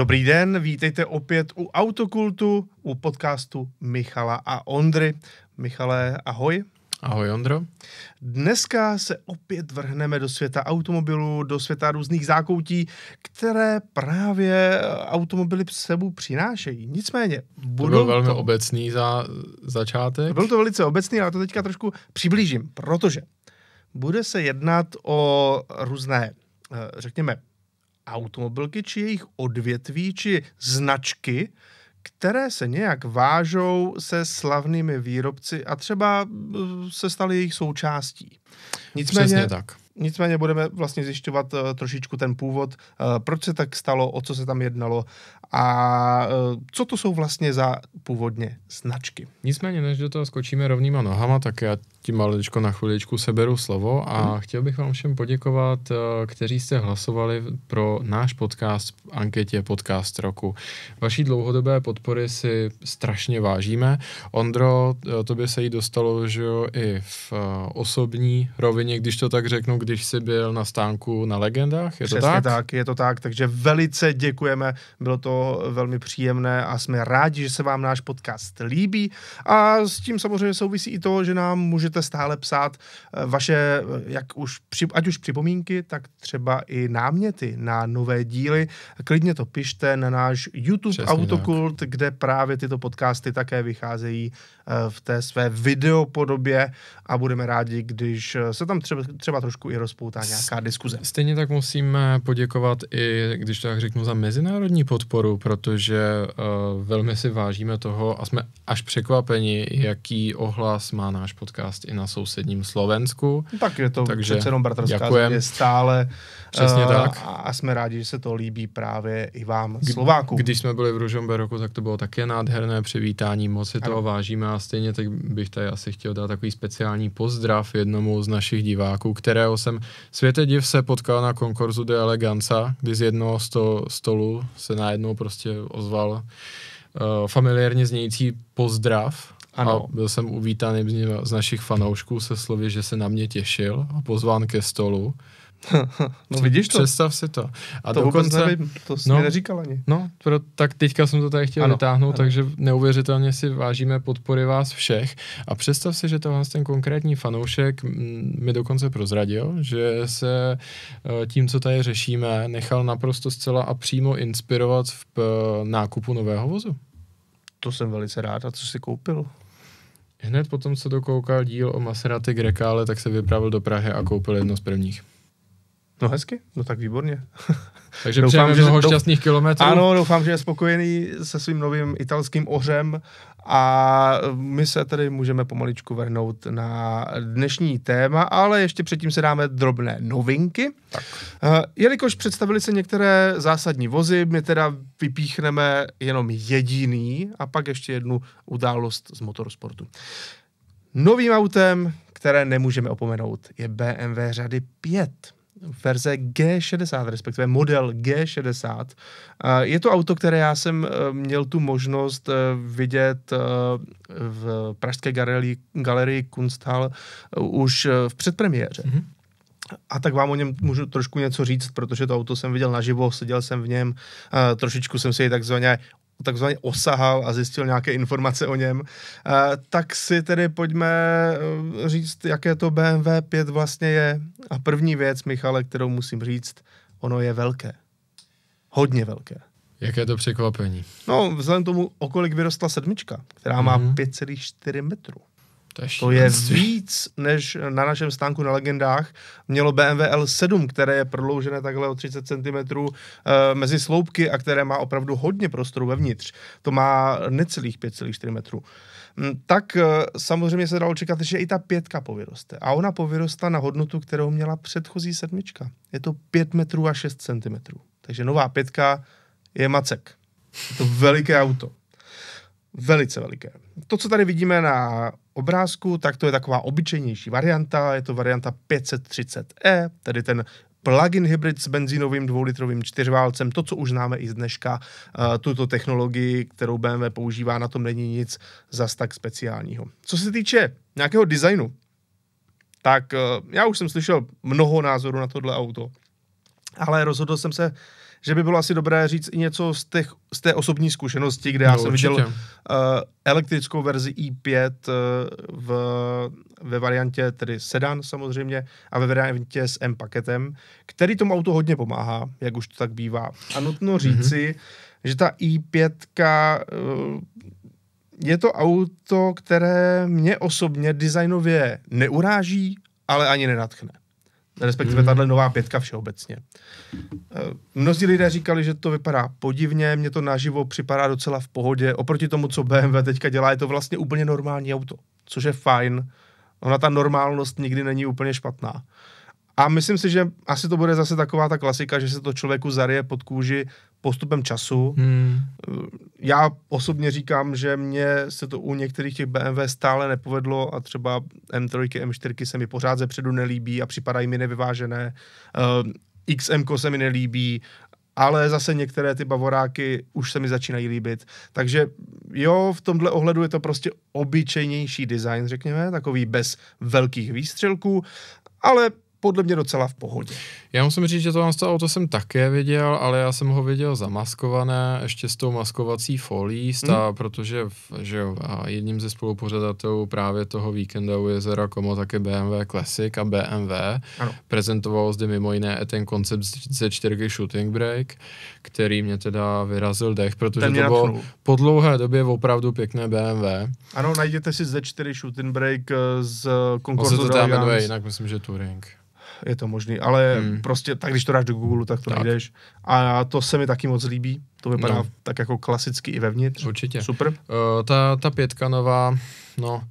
Dobrý den, vítejte opět u Autokultu, u podcastu Michala a Ondry. Michale, ahoj. Ahoj Ondro. Dneska se opět vrhneme do světa automobilů, do světa různých zákoutí, které právě automobily s sebou přinášejí. Nicméně, budou to byl velmi to... obecný za začátek. Byl to velice obecný, ale to teďka trošku přiblížím, protože bude se jednat o různé, eh, řekněme, automobilky či jejich odvětví či značky, které se nějak vážou se slavnými výrobci a třeba eh, se staly jejich součástí. Nicméně, Přesně tak. Nicméně budeme vlastně zjišťovat uh, trošičku ten původ, uh, proč se tak stalo, o co se tam jednalo a uh, co to jsou vlastně za původně značky. Nicméně, než do toho skočíme rovnýma nohama, tak já tím maličko na chviličku seberu slovo a hmm. chtěl bych vám všem poděkovat, eh, kteří jste hlasovali pro náš podcast v anketě Podcast roku. Vaší dlouhodobé podpory si strašně vážíme. Ondro, eh, tobě se jí dostalo, že jo, i v eh, osobní rovině, když to tak řeknu, když jsi byl na stánku na legendách, je Přesně to tak? tak, je to tak, takže velice děkujeme, bylo to velmi příjemné a jsme rádi, že se vám náš podcast líbí a s tím samozřejmě souvisí i to, že nám může můžete stále psát eh, vaše, eh, jak už, ať už připomínky, tak třeba i náměty na nové díly. Klidně to pište na náš YouTube Přesně Autokult, tak. kde právě tyto podcasty také vycházejí Eh, v té své videopodobě a budeme rádi, když eh, se tam třeba, třeba trošku i rozpoutá nějaká diskuze. Stejně tak musíme poděkovat i, když tak řeknu, za mezinárodní podporu, protože uh, velmi si vážíme toho a jsme až překvapeni, jaký ohlas má náš podcast i na sousedním Slovensku. Tak je to Takže přece jenom bratrská stále Přesně uh, tak. A, a jsme rádi, že se to líbí právě i vám, K- Slovákům. Když jsme byli v Ružomberoku, tak to bylo také nádherné přivítání, moc si ano. toho vážíme a stejně tak bych tady asi chtěl dát takový speciální pozdrav jednomu z našich diváků, kterého jsem světe div se potkal na konkurzu de Eleganza, kdy z jednoho sto, stolu se najednou prostě ozval uh, familiárně znějící pozdrav ano. A byl jsem uvítán z našich fanoušků se slovy, že se na mě těšil a pozván ke stolu no vidíš to? Představ si to. A to dokonce, vůbec nevím, to jsi no, neříkal ani. No, pro, tak teďka jsem to tady chtěl ano, vytáhnout, ano. takže neuvěřitelně si vážíme podpory vás všech. A představ si, že vás ten konkrétní fanoušek mm, mi dokonce prozradil, že se eh, tím, co tady řešíme, nechal naprosto zcela a přímo inspirovat v eh, nákupu nového vozu. To jsem velice rád. A co si koupil? Hned potom, co dokoukal díl o Maserati Grecale, tak se vypravil do Prahy a koupil jedno z prvních. No hezky, no tak výborně. Takže doufám, že mnoho šťastných kilometrů. Ano, doufám, že je spokojený se svým novým italským ořem a my se tedy můžeme pomaličku vrhnout na dnešní téma, ale ještě předtím se dáme drobné novinky. Tak. Eh, jelikož představili se některé zásadní vozy, my teda vypíchneme jenom jediný a pak ještě jednu událost z motorsportu. Novým autem, které nemůžeme opomenout, je BMW řady 5 verze G60, respektive model G60. Eh, je to auto, které já jsem eh, měl tu možnost eh, vidět v pražské galerii, galerii Kunsthal už v předpremiéře. Mm-hmm. A tak vám o něm můžu trošku něco říct, protože to auto jsem viděl naživo, seděl jsem v něm, trošičku jsem si ji takzvaně takzvaně osahal a zjistil nějaké informace o něm, eh, tak si tedy pojďme eh, říct, jaké to BMW 5 vlastně je. A první věc, Michale, kterou musím říct, ono je velké. Hodně velké. Jaké to překvapení? No, vzhledem tomu, okolik vyrostla sedmička, která má mm-hmm. 5,4 metru. To je, to je víc, než na našem stánku na legendách mělo BMW L7, které je prodloužené takhle o 30 cm e, mezi sloupky a které má opravdu hodně prostoru vevnitř. To má necelých 5,4 metrů. Mm, tak e, samozřejmě se dalo čekat, že i ta pětka povyroste. A ona povyrostla na hodnotu, kterou měla předchozí sedmička. Je to 5 metrů a 6 cm. Takže nová pětka je macek. Je to veliké auto. Velice veliké to, co tady vidíme na obrázku, tak to je taková obyčejnější varianta, je to varianta 530e, tedy ten plug-in hybrid s benzínovým dvoulitrovým čtyřválcem, to, co už známe i z dneška, eh, tuto technologii, kterou BMW používá, na tom není nic zas tak speciálního. Co se týče nějakého designu, tak eh, já už jsem slyšel mnoho názorů na tohle auto, ale rozhodl jsem se že by bylo asi dobré říct i něco z, těch, z té osobní zkušenosti, kde já no, jsem určitě. viděl uh, elektrickou verzi i5 uh, eh, v, ve variantě tedy sedan samozřejmě a ve variantě s M paketem, který tomu autu hodně pomáhá, jak už to tak bývá. A nutno mhm. říci, mm-hmm. že ta i5 uh, eh, je to auto, které mě osobně designově neuráží, ale ani nenatchne respektive mhm. tahle nová pětka všeobecně. Eh, mnozí lidé říkali, že to vypadá podivně, mně to naživo připadá docela v pohodě. Oproti tomu, co BMW teďka dělá, je to vlastně úplně normální auto, což je fajn. Ona ta normálnost nikdy není úplně špatná. A myslím si, že asi to bude zase taková ta klasika, že se to člověku zarije pod kůži postupem času. Hmm. Já osobně říkám, že mně se to u některých těch BMW stále nepovedlo a třeba M3, M4 se mi pořád ze předu nelíbí a připadají mi nevyvážené. Uh, eh, XM se mi nelíbí, ale zase některé ty bavoráky už se mi začínají líbit. Takže jo, v tomhle ohledu je to prostě obyčejnější design, řekněme, takový bez velkých výstřelků, ale podle mě docela v pohodě. Já musím říct, že to, vám to auto jsem také viděl, ale já jsem ho viděl zamaskované, ještě s tou maskovací folí, stá, mm. protože že jo, a jedním ze spolupořadatelů právě toho víkenda u jezera Komo taky BMW Classic a BMW ano. prezentoval zde mimo jiné ten koncept ze 4 Shooting Break, který mě teda vyrazil dech, protože to bylo po dlouhé době opravdu pěkné BMW. Ano, najděte si Z4 Shooting Break eh, z Concordu. On se to tam jinak, myslím, že Touring je to možný, ale hmm. prostě tak, když to dáš do Google, tak to tak. najdeš. A to se mi taky moc líbí, to vypadá no. tak jako klasicky i vevnitř. Určitě. Super. Uh, ta, ta pětka nová, no,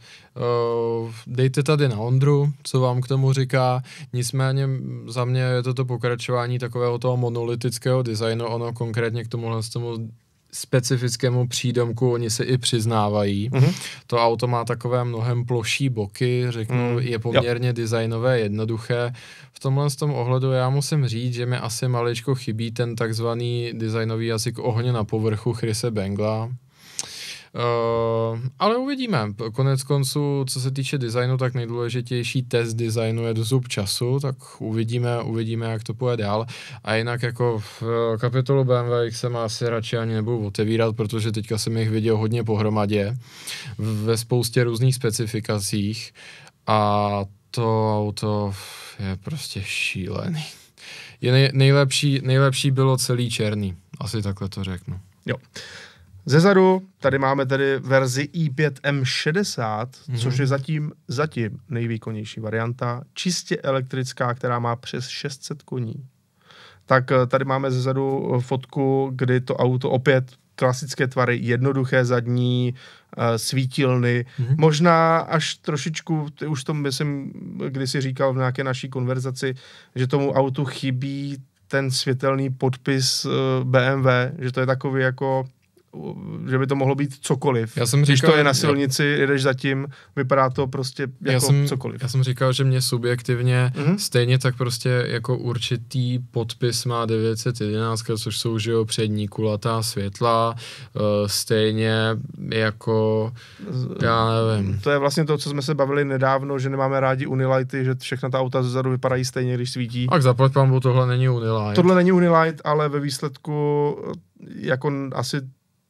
uh, dejte tady na Ondru, co vám k tomu říká, nicméně za mě je to pokračování takového toho monolitického designu, ono konkrétně k tomuhle tomu specifickému přídomku oni se i přiznávají. Mm-hmm. To auto má takové mnohem ploší boky, řeknu, mm, je poměrně jo. designové, jednoduché. V tomhle z tom ohledu já musím říct, že mi asi maličko chybí ten takzvaný designový jazyk ohně na povrchu Chrise Bengla. Eh, ale uvidíme. Konec konců, co se týče designu, tak nejdůležitější test designu je do zub času, tak uvidíme, uvidíme, jak to půjde dál. A jinak jako v eh, kapitolu BMW se má asi radši ani nebudu otevírat, protože teďka jsem jich viděl hodně pohromadě ve spoustě různých specifikacích a to auto je prostě šílený. Je nej, nejlepší, nejlepší bylo celý černý, asi takhle to řeknu. Jo. Zezadu tady máme tedy verzi i5M60, mm-hmm. což je zatím, zatím nejvýkonnější varianta, čistě elektrická, která má přes 600 koní. Tak eh, tady máme zezadu eh, fotku, kdy to auto opět klasické tvary, jednoduché zadní, eh, svítilny. Mm-hmm. Možná až trošičku, ty už to myslím, když si říkal v nějaké naší konverzaci, že tomu autu chybí ten světelný podpis BMW, že to je takový jako že by to mohlo být cokoliv. Já jsem říkal, Když to je na silnici, já... jedeš zatím, vypadá to prostě jako já jsem, cokoliv. Já jsem říkal, že mě subjektivně mm-hmm. stejně tak prostě jako určitý podpis má 911, což jsou že jo, přední kulatá světla, uh, stejně jako já nevím. To je vlastně to, co jsme se bavili nedávno, že nemáme rádi unilighty, že všechna ta auta zezadu vypadají stejně, když svítí. Tak zaplať pambu, tohle není unilight. Tohle není unilight, ale ve výsledku eh, jako asi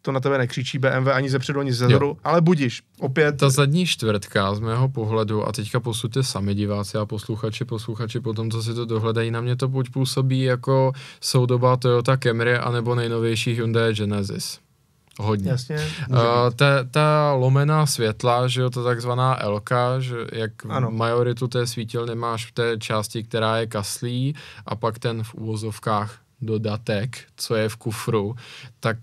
to na tebe nekřičí BMW ani ze předu, ani ze zadu, ale budíš. Opět. Ta zadní čtvrtka z mého pohledu, a teďka posuďte sami diváci a posluchači, posluchači po co si to dohledají, na mě to buď působí jako soudobá Toyota Camry, anebo nejnovější Hyundai Genesis hodně. Jasně, uh, ta, ta lomená světla, že jo, ta takzvaná elka, že jak ano. majoritu té svítil nemáš v té části, která je kaslí a pak ten v úvozovkách dodatek, co je v kufru, tak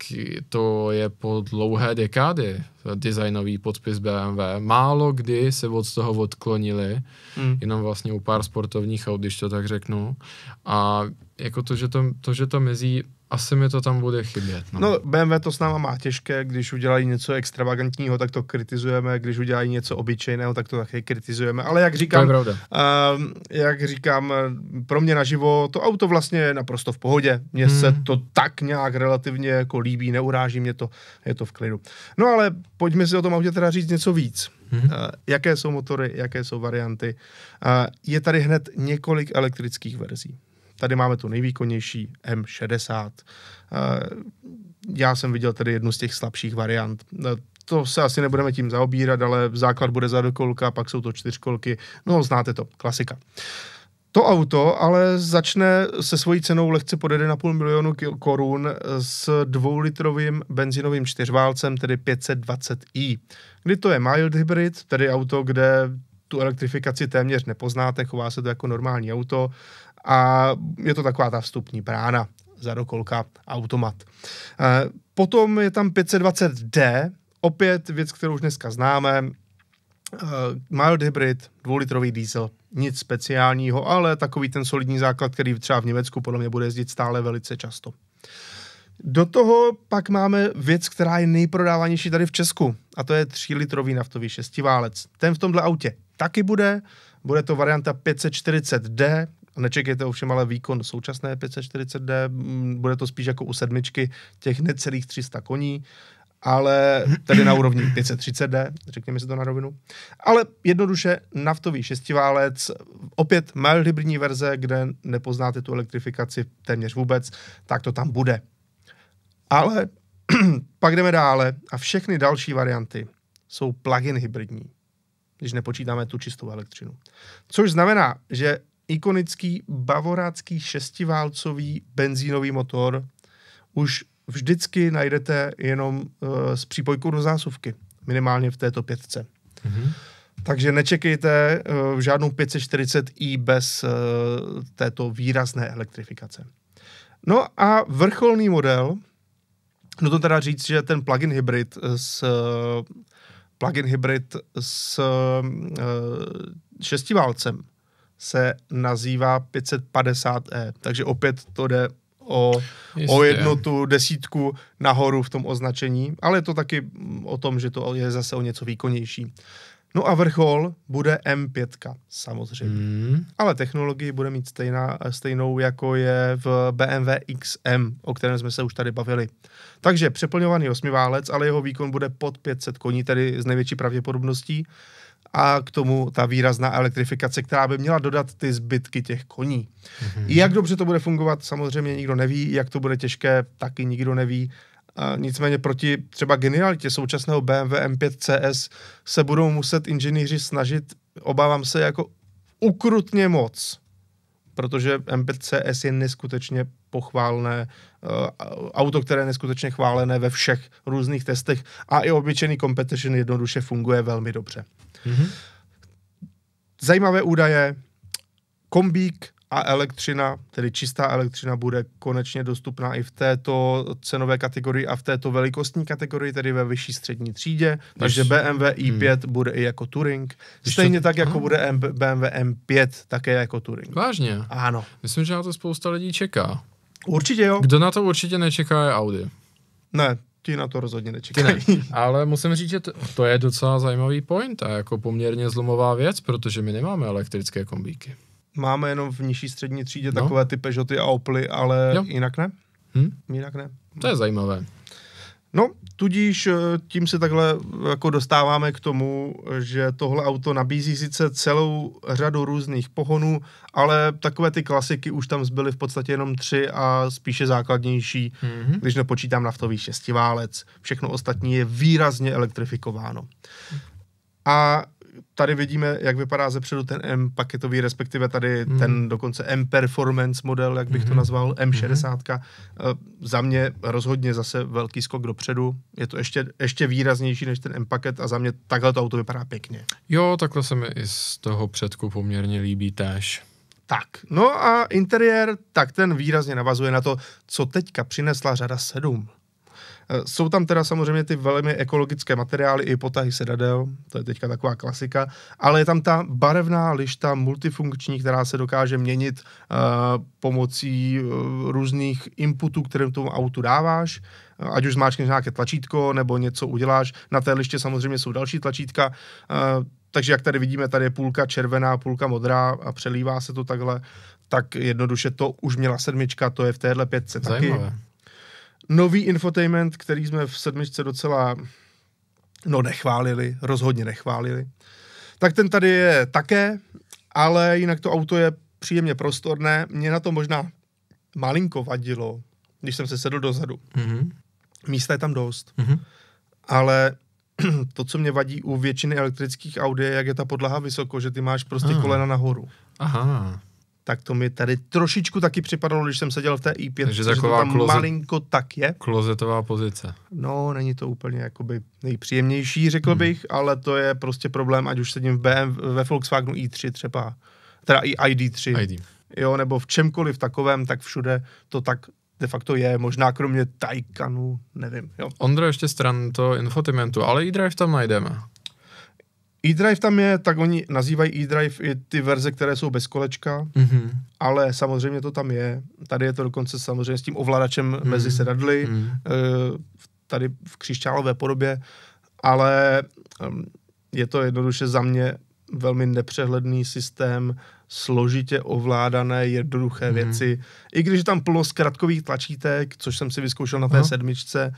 to je po dlouhé dekády designový podpis BMW. Málo kdy se od toho odklonili, mm. jenom vlastně u pár sportovních aut, když to tak řeknu. A jako to, že to, to, že to mezí, asi mi to tam bude chybět. No. no, BMW to s náma má těžké, když udělají něco extravagantního, tak to kritizujeme, když udělají něco obyčejného, tak to také kritizujeme. Ale jak říkám, uh, jak říkám, pro mě naživo to auto vlastně je naprosto v pohodě. Mně hmm. se to tak nějak relativně jako líbí, neuráží mě to, je to v klidu. No ale pojďme si o tom autě teda říct něco víc. Mm-hmm. Jaké jsou motory, jaké jsou varianty. Eh, je tady hned několik elektrických verzí. Tady máme tu nejvýkonnější M60. Eh, já jsem viděl tady jednu z těch slabších variant. To se asi nebudeme tím zaobírat, ale základ bude za dokolka, pak jsou to čtyřkolky. No, znáte to, klasika. Uh, to auto ale začne se svojí cenou lehce pod 1,5 milionu korun s dvoulitrovým benzinovým čtyřválcem, tedy 520i. Kdy to je mild hybrid, tedy auto, kde tu elektrifikaci téměř nepoznáte, chová se to jako normální auto a je to taková ta vstupní brána za dokolka automat. Eh, potom je tam 520D, opět věc, kterou už dneska známe, Eh, mild hybrid, dvoulitrový diesel, nic speciálního, ale takový ten solidní základ, který třeba v Německu podle mě bude jezdit stále velice často. Do toho pak máme věc, která je nejprodávanější tady v Česku a to je 3-litrový naftový šestiválec. Ten v tomhle autě taky bude, bude to varianta 540D, Nečekejte ovšem ale výkon současné 540D, mm, bude to spíš jako u sedmičky těch necelých 300 koní ale tedy na úrovni 530D, řekněme si to na rovinu. Ale jednoduše naftový šestiválec, opět mild hybridní verze, kde nepoznáte tu elektrifikaci téměř vůbec, tak to tam bude. Ale pak jdeme dále a všechny další varianty jsou plug-in hybridní, když nepočítáme tu čistou elektřinu. Což znamená, že ikonický bavorácký šestiválcový benzínový motor už vždycky najdete jenom uh, s přípojkou do zásuvky, minimálně v této pětce. Mm-hmm. Takže nečekejte uh, žádnou 540i bez uh, této výrazné elektrifikace. No a vrcholný model, no to teda říct, že ten plug-in hybrid s uh, plug-in hybrid s uh, šestiválcem se nazývá 550e, takže opět to jde o, o jednu tu desítku nahoru v tom označení, ale je to taky mm, o tom, že to je zase o něco výkonnější. No a vrchol bude M5, samozřejmě. Hmm. Ale technologii bude mít stejná, stejnou, jako je v BMW XM, o kterém jsme se už tady bavili. Takže přeplňovaný osmiválec, ale jeho výkon bude pod 500 koní, tedy s největší pravděpodobností a k tomu ta výrazná elektrifikace, která by měla dodat ty zbytky těch koní. Mm-hmm. Jak dobře to bude fungovat, samozřejmě nikdo neví, jak to bude těžké, taky nikdo neví. A nicméně proti třeba genialitě současného BMW M5 CS se budou muset inženýři snažit, obávám se, jako ukrutně moc protože M5 CS je neskutečně pochválné eh, auto, které je neskutečně chválené ve všech různých testech a i obyčejný competition jednoduše funguje velmi dobře. Mm-hmm. Zajímavé údaje, kombík a elektřina, tedy čistá elektřina, bude konečně dostupná i v této cenové kategorii a v této velikostní kategorii, tedy ve vyšší střední třídě. Takže BMW i5 hmm. bude i jako Touring. Stejně to... tak, jako Aha. bude M- BMW M5 také jako Touring. Vážně? Ano. Myslím, že na to spousta lidí čeká. Určitě jo. Kdo na to určitě nečeká je Audi. Ne, ti na to rozhodně nečekají. Ne. Ale musím říct, že to, to je docela zajímavý point a jako poměrně zlomová věc, protože my nemáme elektrické kombíky. Máme jenom v nižší střední třídě no. takové ty Peugeoty a oply, ale jo. jinak ne. Hm? Jinak ne. To je zajímavé. No, tudíž eh, tím se takhle eh, jako dostáváme k tomu, že tohle auto nabízí sice celou řadu různých pohonů, ale takové ty klasiky už tam zbyly v podstatě jenom tři a spíše základnější, mm-hmm. když nepočítám naftový šestiválec. Všechno ostatní je výrazně elektrifikováno. A tady vidíme, jak vypadá zepředu ten M paketový, respektive tady mm. ten dokonce M performance model, jak bych mm. to hmm. nazval, M60. Mm. Eh, za mě rozhodně zase velký skok dopředu. Je to ještě, ještě výraznější než ten M paket a za mě takhle to auto vypadá pěkně. Jo, takhle se mi i z toho předku poměrně líbí též. Tak, no a interiér, tak ten výrazně navazuje na to, co teďka přinesla řada 7. Eh, jsou tam teda samozřejmě ty velmi ekologické materiály i potahy sedadel, to je teďka taková klasika, ale je tam ta barevná lišta multifunkční, která se dokáže měnit uh, pomocí uh, různých inputů, které tomu autu dáváš, ať už zmáčkneš nějaké tlačítko nebo něco uděláš. Na té liště samozřejmě jsou další tlačítka, uh, takže jak tady vidíme, tady je půlka červená, půlka modrá a přelívá se to takhle, tak jednoduše to už měla sedmička, to je v téhle pětce Zajímavé. taky nový infotainment, který jsme v sedmičce docela no nechválili, rozhodně nechválili. Tak ten tady je také, ale jinak to auto je příjemně prostorné. Mě na to možná malinko vadilo, když jsem se sedl dozadu. Mm-hmm. Místa je tam dost. Mm-hmm. Ale to, co mě vadí u většiny elektrických aut, je, jak je ta podlaha vysoko, že ty máš prostě ah. kolena nahoru. Aha tak to mi tady trošičku taky připadalo, když jsem seděl v té i5, Takže že to tam klozet, malinko tak je. Klozetová pozice. No, není to úplně jakoby nejpříjemnější, řekl hmm. bych, ale to je prostě problém, ať už sedím v BM, ve Volkswagenu i3 třeba, teda i ID3. ID. Jo, nebo v čemkoliv takovém, tak všude to tak de facto je, možná kromě Taycanu, nevím. Jo. Ondra, ještě stran to infotimentu, ale i drive tam najdeme. E-Drive tam je, tak oni nazývají E-Drive i ty verze, které jsou bez kolečka, mm-hmm. ale samozřejmě to tam je. Tady je to dokonce samozřejmě s tím ovladačem mm-hmm. mezi sedadly, mm-hmm. tady v křišťálové podobě, ale ehm, je to jednoduše za mě velmi nepřehledný systém, složitě ovládané, jednoduché mm-hmm. věci. I když je tam plno zkratkových tlačítek, což jsem si vyzkoušel na té no. sedmičce,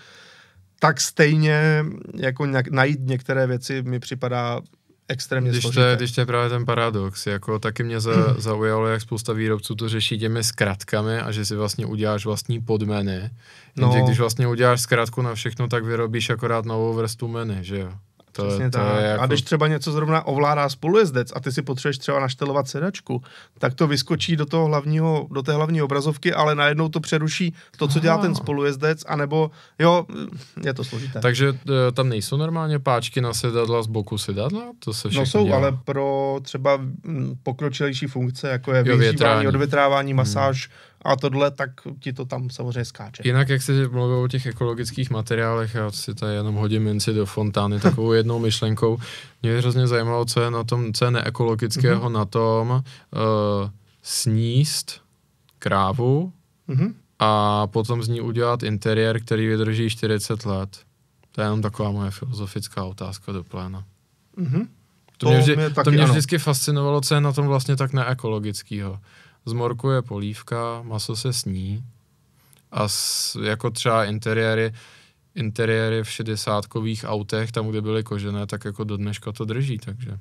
tak stejně jako nějak najít některé věci mi připadá extrémně když složité. To je, když to je právě ten paradox, jako taky mě za, zaujalo, jak spousta výrobců to řeší těmi zkratkami a že si vlastně uděláš vlastní podmeny. No. Jenže když vlastně uděláš zkratku na všechno, tak vyrobíš akorát novou vrstu meny, že jo? To, Přesně to tak. Je jako... A když třeba něco zrovna ovládá spolujezdec a ty si potřebuješ třeba naštelovat sedačku, tak to vyskočí do, toho hlavního, do té hlavní obrazovky, ale najednou to přeruší to, co dělá Aha. ten spolujezdec, anebo jo, je to složité. Takže e, tam nejsou normálně páčky na sedadla z boku sedadla? To se no jsou, dělá. ale pro třeba pokročilejší funkce, jako je jo, vyhřívání, odvětrávání, hmm. masáž, hmm a tohle, tak ti to tam samozřejmě skáče. Jinak, jak jsi mluvil o těch ekologických materiálech, já si tady jenom hodím minci do fontány takovou jednou myšlenkou. Mě hrozně zajímalo, co je na tom, co je neekologického mm-hmm. na tom uh, sníst krávu mm-hmm. a potom z ní udělat interiér, který vydrží 40 let. To je jenom taková moje filozofická otázka do pléna. Mm-hmm. To, to mě, vždy, mě, taky, to mě vždycky fascinovalo, co je na tom vlastně tak neekologického. Z morku je polívka, maso se sní a s, jako třeba interiéry, interiéry v šedesátkových autech, tam, kde byly kožené, tak jako do dneška to drží, takže.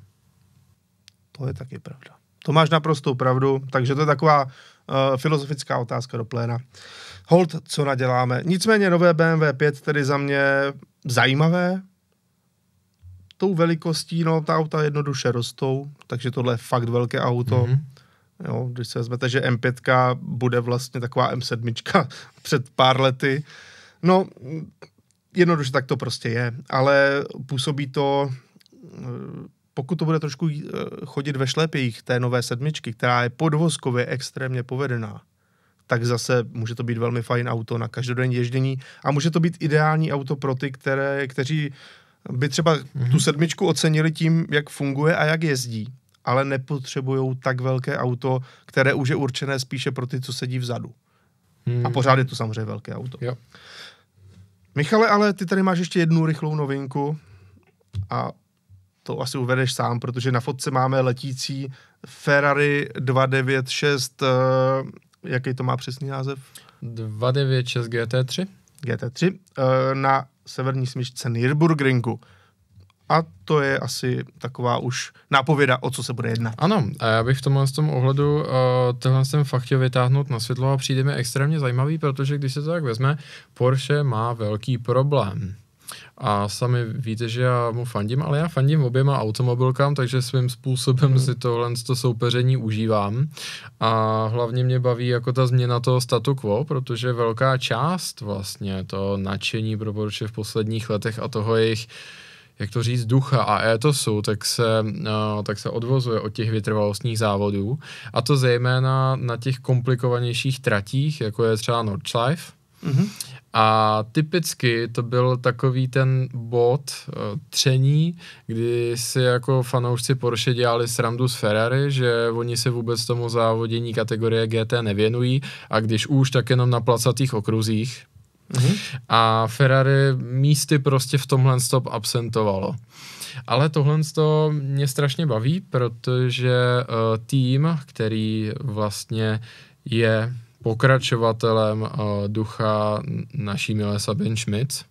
To je taky pravda. To máš naprostou pravdu, takže to je taková uh, filozofická otázka do pléna. Hold, co naděláme? Nicméně nové BMW 5 tedy za mě zajímavé, tou velikostí, no ta auta jednoduše rostou, takže tohle je fakt velké auto. Mm-hmm. Jo, když se vezmete, že M5 bude vlastně taková M7 před pár lety. No, jednoduše tak to prostě je, ale působí to, eh, pokud to bude trošku eh, chodit ve šlepějích té nové sedmičky, která je podvozkově extrémně povedená, tak zase může to být velmi fajn auto na každodenní ježdění a může to být ideální auto pro ty, které, kteří by třeba mm-hmm. tu mhm. sedmičku ocenili tím, jak funguje a jak jezdí ale nepotřebují tak velké auto, které už je určené spíše pro ty, co sedí vzadu. Hmm. A pořád je to samozřejmě velké auto. Jo. Michale, ale ty tady máš ještě jednu rychlou novinku a to asi uvedeš sám, protože na fotce máme letící Ferrari 296, uh, eh, jaký to má přesný název? 296 GT3. GT3 uh, na severní smyčce Nürburgringu. A to je asi taková už nápověda, o co se bude jednat. Ano, a já bych v tomhle z tom ohledu uh, tenhle jsem fakt chtěl vytáhnout na světlo a přijde mi extrémně zajímavý, protože když se to tak vezme, Porsche má velký problém. A sami víte, že já mu fandím, ale já fandím oběma automobilkám, takže svým způsobem mm. si tohle to soupeření užívám. A hlavně mě baví jako ta změna toho statu quo, protože velká část vlastně to nadšení pro Porsche v posledních letech a toho jejich uh, jak to říct, ducha a étosu, tak se, uh, tak se odvozuje od těch vytrvalostních závodů. A to zejména na těch komplikovanějších tratích, jako je třeba Nordschleife. Mm-hmm. A typicky to byl takový ten bod uh, tření, kdy si jako fanoušci Porsche dělali srandu z Ferrari, že oni se vůbec tomu závodění kategorie GT nevěnují a když už, tak jenom na placatých okruzích. Mm-hmm. A Ferrari místy prostě v tomhle stop absentovalo. Ale tohle to mě strašně baví, protože uh, tým, který vlastně je pokračovatelem uh, ducha naší milé Sabine Schmidt,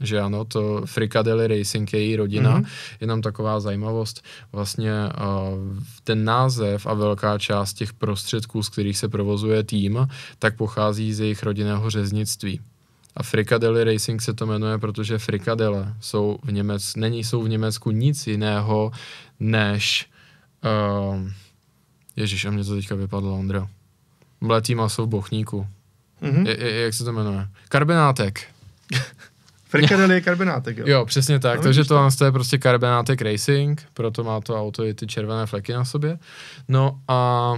že ano, to Frikadeli Racing je její rodina, mm-hmm. je nám taková zajímavost, vlastně uh, ten název a velká část těch prostředků, z kterých se provozuje tým, tak pochází z jejich rodinného řeznictví. A frikadely Racing se to jmenuje, protože frikadele jsou v Německu, není jsou v Německu nic jiného než uh, Ježíš, a mě to teďka vypadlo, Ondro. Mletý maso v bochníku. Mm-hmm. Je, je, jak se to jmenuje? Karbenátek. frikadely je karbenátek, jo? Jo, přesně tak. No, Takže to to je prostě karbenátek racing, proto má to auto i ty červené fleky na sobě. No a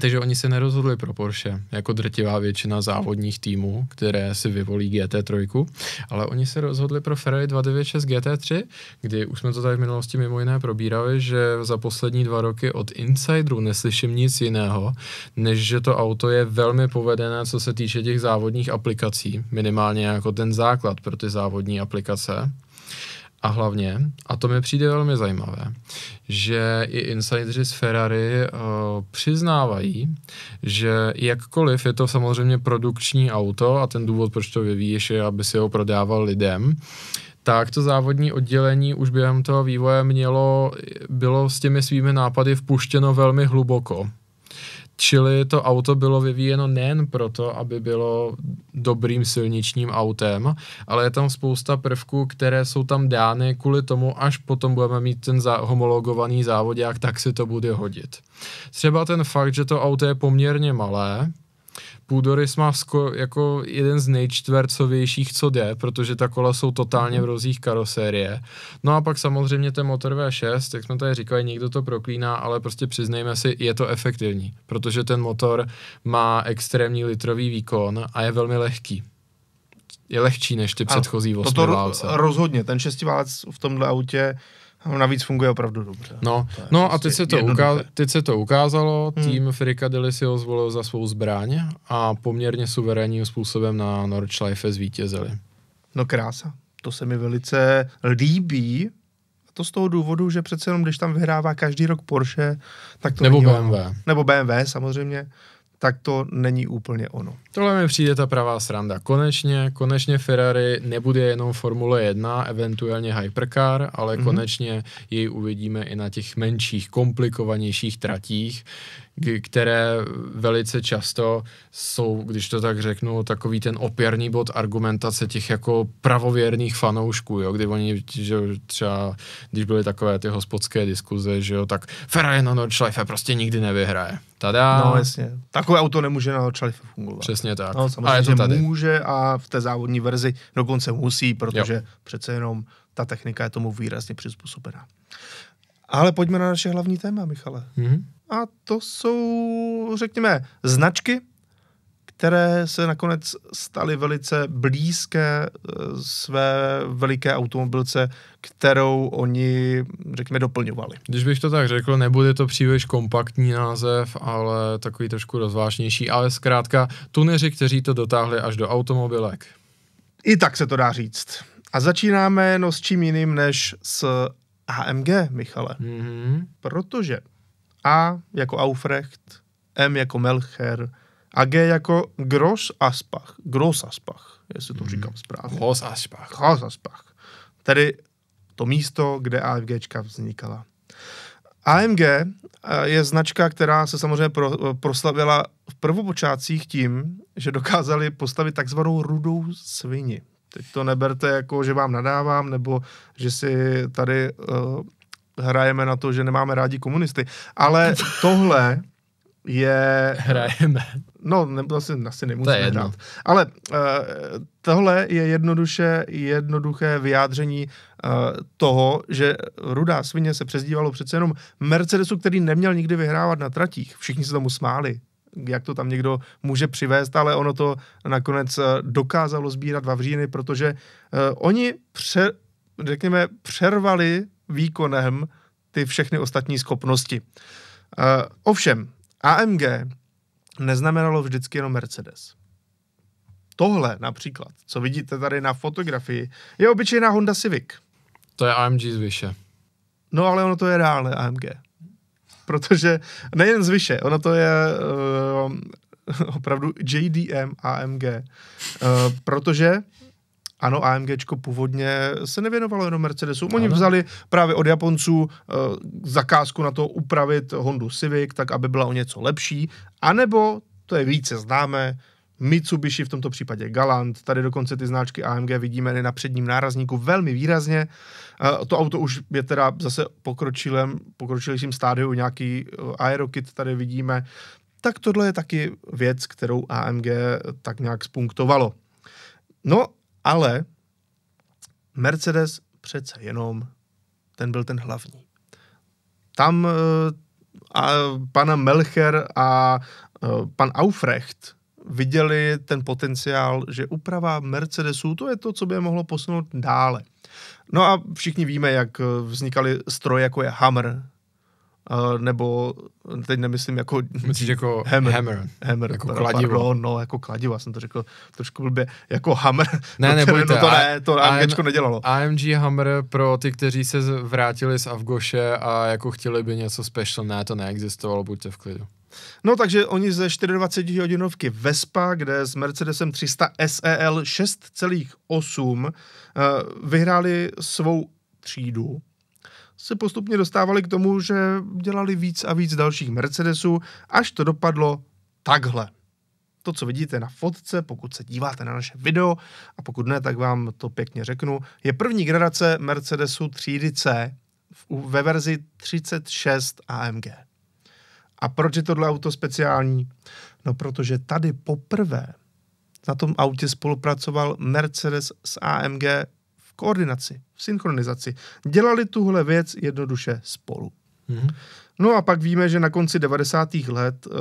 takže oni se nerozhodli pro Porsche, jako drtivá většina závodních týmů, které si vyvolí GT3, ale oni se rozhodli pro Ferrari 296 GT3, kdy už jsme to tady v minulosti mimo jiné probírali, že za poslední dva roky od insideru neslyším nic jiného, než že to auto je velmi povedené, co se týče těch závodních aplikací, minimálně jako ten základ pro ty závodní aplikace. A hlavně, a to mi přijde velmi zajímavé, že i insideři z Ferrari uh, přiznávají, že jakkoliv je to samozřejmě produkční auto a ten důvod, proč to vyvíjíš, je, aby si ho prodával lidem, tak to závodní oddělení už během toho vývoje mělo, bylo s těmi svými nápady vpuštěno velmi hluboko Čili to auto bylo vyvíjeno nejen proto, aby bylo dobrým silničním autem, ale je tam spousta prvků, které jsou tam dány kvůli tomu, až potom budeme mít ten za- homologovaný závodák, tak si to bude hodit. Třeba ten fakt, že to auto je poměrně malé, Půdorys má sko- jako jeden z nejčtvercovějších, co jde, protože ta kola jsou totálně v mhm. rozích karosérie. No a pak samozřejmě ten motor V6, jak jsme tady říkali, někdo to proklíná, ale prostě přiznejme si, je to efektivní, protože ten motor má extrémní litrový výkon a je velmi lehký je lehčí než ty předchozí osmiválce. válce. rozhodně, ten šestiválec v tomhle autě No, navíc funguje opravdu dobře. No, no a teď prostě se, to ukázalo. teď se to ukázalo, hmm. tým Frikadeli si ho zvolil za svou zbraň a poměrně suverénním způsobem na Nordschleife zvítězili. No krása, to se mi velice líbí, a to z toho důvodu, že přece jenom když tam vyhrává každý rok Porsche, tak to Nebo BMW. Ono. Nebo BMW samozřejmě, tak to není úplně ono. Tohle mi přijde ta pravá sranda. Konečně, konečně Ferrari nebude jenom Formule 1, eventuálně Hypercar, ale mm-hmm. konečně jej uvidíme i na těch menších, komplikovanějších tratích, které velice často jsou, když to tak řeknu, takový ten opěrný bod argumentace těch jako pravověrných fanoušků, jo, kdy oni, že třeba, když byly takové ty hospodské diskuze, že jo, tak Ferrari na Nordschleife prostě nikdy nevyhraje. Tada. No jasně. Takové auto nemůže na Nordschleife fungovat. Přesně tak. No, samozřejmě, a je to tady. může a v té závodní verzi dokonce musí, protože jo. přece jenom ta technika je tomu výrazně přizpůsobená. Ale pojďme na naše hlavní téma, Michale. Mm-hmm a to jsou, řekněme, značky, které se nakonec staly velice blízké eh, své veliké automobilce, kterou oni, řekněme, doplňovali. Když bych to tak řekl, nebude to příliš kompaktní název, ale takový trošku rozvážnější, ale zkrátka tuneři, kteří to dotáhli až do automobilek. I tak se to dá říct. A začínáme no s čím jiným než s AMG, Michale. Mm-hmm. Protože a jako Aufrecht, M jako Melcher a G jako Gross Aspach. Gross Aspach, jestli to hmm. říkám správně. Gross Aspach. Gross Aspach. Tedy to místo, kde AFG vznikala. AMG eh, je značka, která se samozřejmě pro, proslavila v prvopočátcích tím, že dokázali postavit takzvanou rudou svini. Teď to neberte jako, že vám nadávám, nebo že si tady uh, hrajeme na to, že nemáme rádi komunisty. Ale tohle je... Hrajeme. No, ne, vlastně asi, asi nemusíme je dát. Ale uh, tohle je jednoduše jednoduché vyjádření uh, toho, že Rudá svině se přezdívalo přece jenom Mercedesu, který neměl nikdy vyhrávat na tratích. Všichni se tomu smáli jak to tam někdo může přivést, ale ono to nakonec eh, dokázalo sbírat Vavříny, protože uh, oni pře, řekněme, přervali výkonem ty všechny ostatní schopnosti. E, ovšem, AMG neznamenalo vždycky jenom Mercedes. Tohle například, co vidíte tady na fotografii, je obyčejná Honda Civic. To je AMG zvyše. No ale ono to je reálné AMG. Protože nejen zvyše, ono to je uh, opravdu JDM AMG. Uh, eh, protože ano, AMG původně se nevěnovalo jenom Mercedesu. Oni ano. vzali právě od Japonců uh, zakázku na to upravit Hondu Civic, tak aby byla o něco lepší, anebo, to je více známé, Mitsubishi, v tomto případě Galant. Tady dokonce ty značky AMG vidíme na předním nárazníku velmi výrazně. Eh, to auto už je teda zase pokročilém, pokročilejším stádiu, nějaký eh, aerokit tady vidíme. Tak tohle je taky věc, kterou AMG tak nějak spunktovalo. No ale Mercedes přece jenom, ten byl ten hlavní. Tam eh, a pana Melcher a eh, pan Aufrecht viděli ten potenciál, že úprava Mercedesu, to je to, co by je mohlo posunout dále. No a všichni víme, jak eh, vznikaly stroje, jako je Hammer, Uh, nebo teď nemyslím jako... Myslíš jako hammer. Hammer, hammer jako pardon, kladivo. Pardon, no, jako kladivo, já jsem to řekl trošku blbě. Jako hammer. Ne, nebojte. No to ne, to AMGčko nedělalo. AMG hammer pro ty, kteří se vrátili z Avgoše a jako chtěli by něco special, ne, to neexistovalo, buďte v klidu. No takže oni ze 24 hodinovky Vespa, kde s Mercedesem 300 SEL 6,8 uh, vyhráli svou třídu, se postupně dostávali k tomu, že dělali víc a víc dalších Mercedesů, až to dopadlo takhle. To, co vidíte na fotce, pokud se díváte na naše video, a pokud ne, tak vám to pěkně řeknu, je první generace Mercedesu třídy C ve verzi 36 AMG. A proč je tohle auto speciální? No, protože tady poprvé na tom autě spolupracoval Mercedes s AMG koordinaci, v synchronizaci. Dělali tuhle věc jednoduše spolu. Mm-hmm. No a pak víme, že na konci 90. let uh,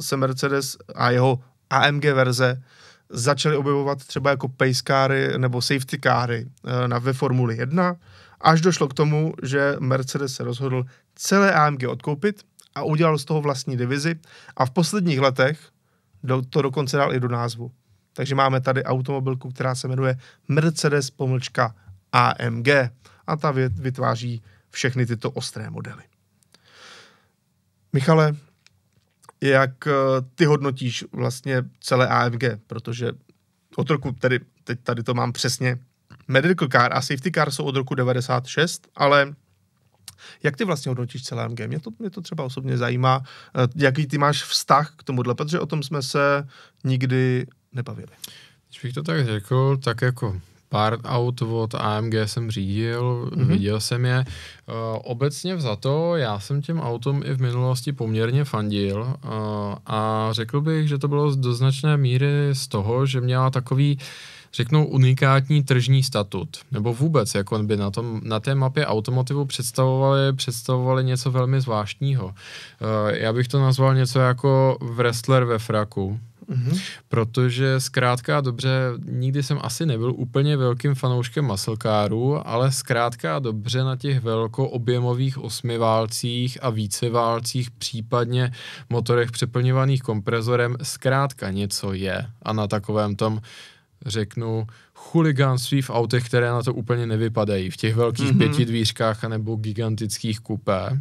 se Mercedes a jeho AMG verze začaly objevovat třeba jako pacekáry nebo safety káry uh, eh, na, ve Formuli 1, až došlo k tomu, že Mercedes se rozhodl celé AMG odkoupit a udělal z toho vlastní divizi a v posledních letech do, to dokonce dal i do názvu. Takže máme tady automobilku, která se jmenuje Mercedes pomlčka AMG a ta vytváří všechny tyto ostré modely. Michale, jak eh, ty hodnotíš vlastně celé AMG, protože od roku, tedy, teď tady to mám přesně, medical car a safety car jsou od roku 96, ale jak ty vlastně hodnotíš celé AMG? Mě to, mě to třeba osobně zajímá, eh, jaký ty máš vztah k tomuhle, protože o tom jsme se nikdy nebavili. Když bych to tak řekl, tak jako Pár aut od AMG jsem řídil, mm-hmm. viděl jsem je. Uh, obecně to, já jsem těm autům i v minulosti poměrně fandil uh, a řekl bych, že to bylo do značné míry z toho, že měla takový řeknou unikátní tržní statut, nebo vůbec, jako by na, tom, na té mapě automotivu představovali, představovali něco velmi zvláštního. Uh, já bych to nazval něco jako wrestler ve fraku, Mm-hmm. Protože zkrátka dobře, nikdy jsem asi nebyl úplně velkým fanouškem maslkáru, ale zkrátka dobře na těch velkoobjemových osmiválcích a víceválcích, případně motorech přeplňovaných komprezorem, zkrátka něco je. A na takovém tom řeknu, chuligánství v autech, které na to úplně nevypadají, v těch velkých mm-hmm. dvířkách nebo gigantických kupé.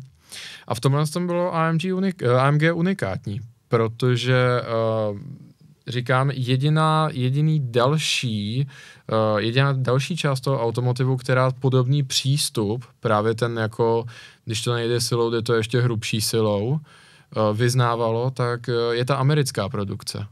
A v tomhle tom bylo AMG, unik- AMG unikátní, protože eh, říkám, jediná, jediný další, eh, jediná další část toho automotivu, která podobný přístup, právě ten jako, když to nejde silou, jde to ještě hrubší silou, eh, vyznávalo, tak je ta americká produkce.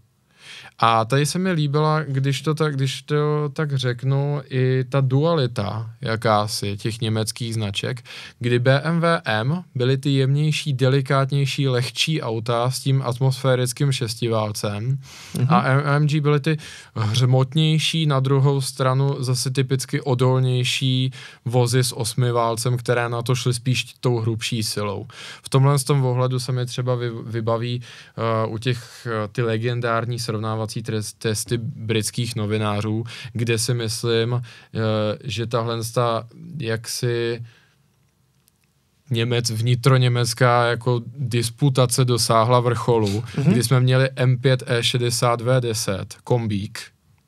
A tady se mi líbila, když to tak, když to tak řeknu, i ta dualita jakási těch německých značek, kdy BMW M byly ty jemnější, delikátnější, lehčí auta s tím atmosférickým šestiválcem mm-hmm. a AMG mhm. byly ty hřmotnější, na druhou stranu zase typicky odolnější vozy s osmiválcem, které na to šly spíš tou hrubší silou. V tomhle z tom ohledu se mi třeba vybaví uh, u těch uh, ty legendární srovnání srovnávací trest, testy britských novinářů, kde si myslím, eh, že tahle ta jaksi Němec, vnitroněmecká jako disputace dosáhla vrcholu, mm-hmm. kdy jsme měli M5 E60 V10 kombík,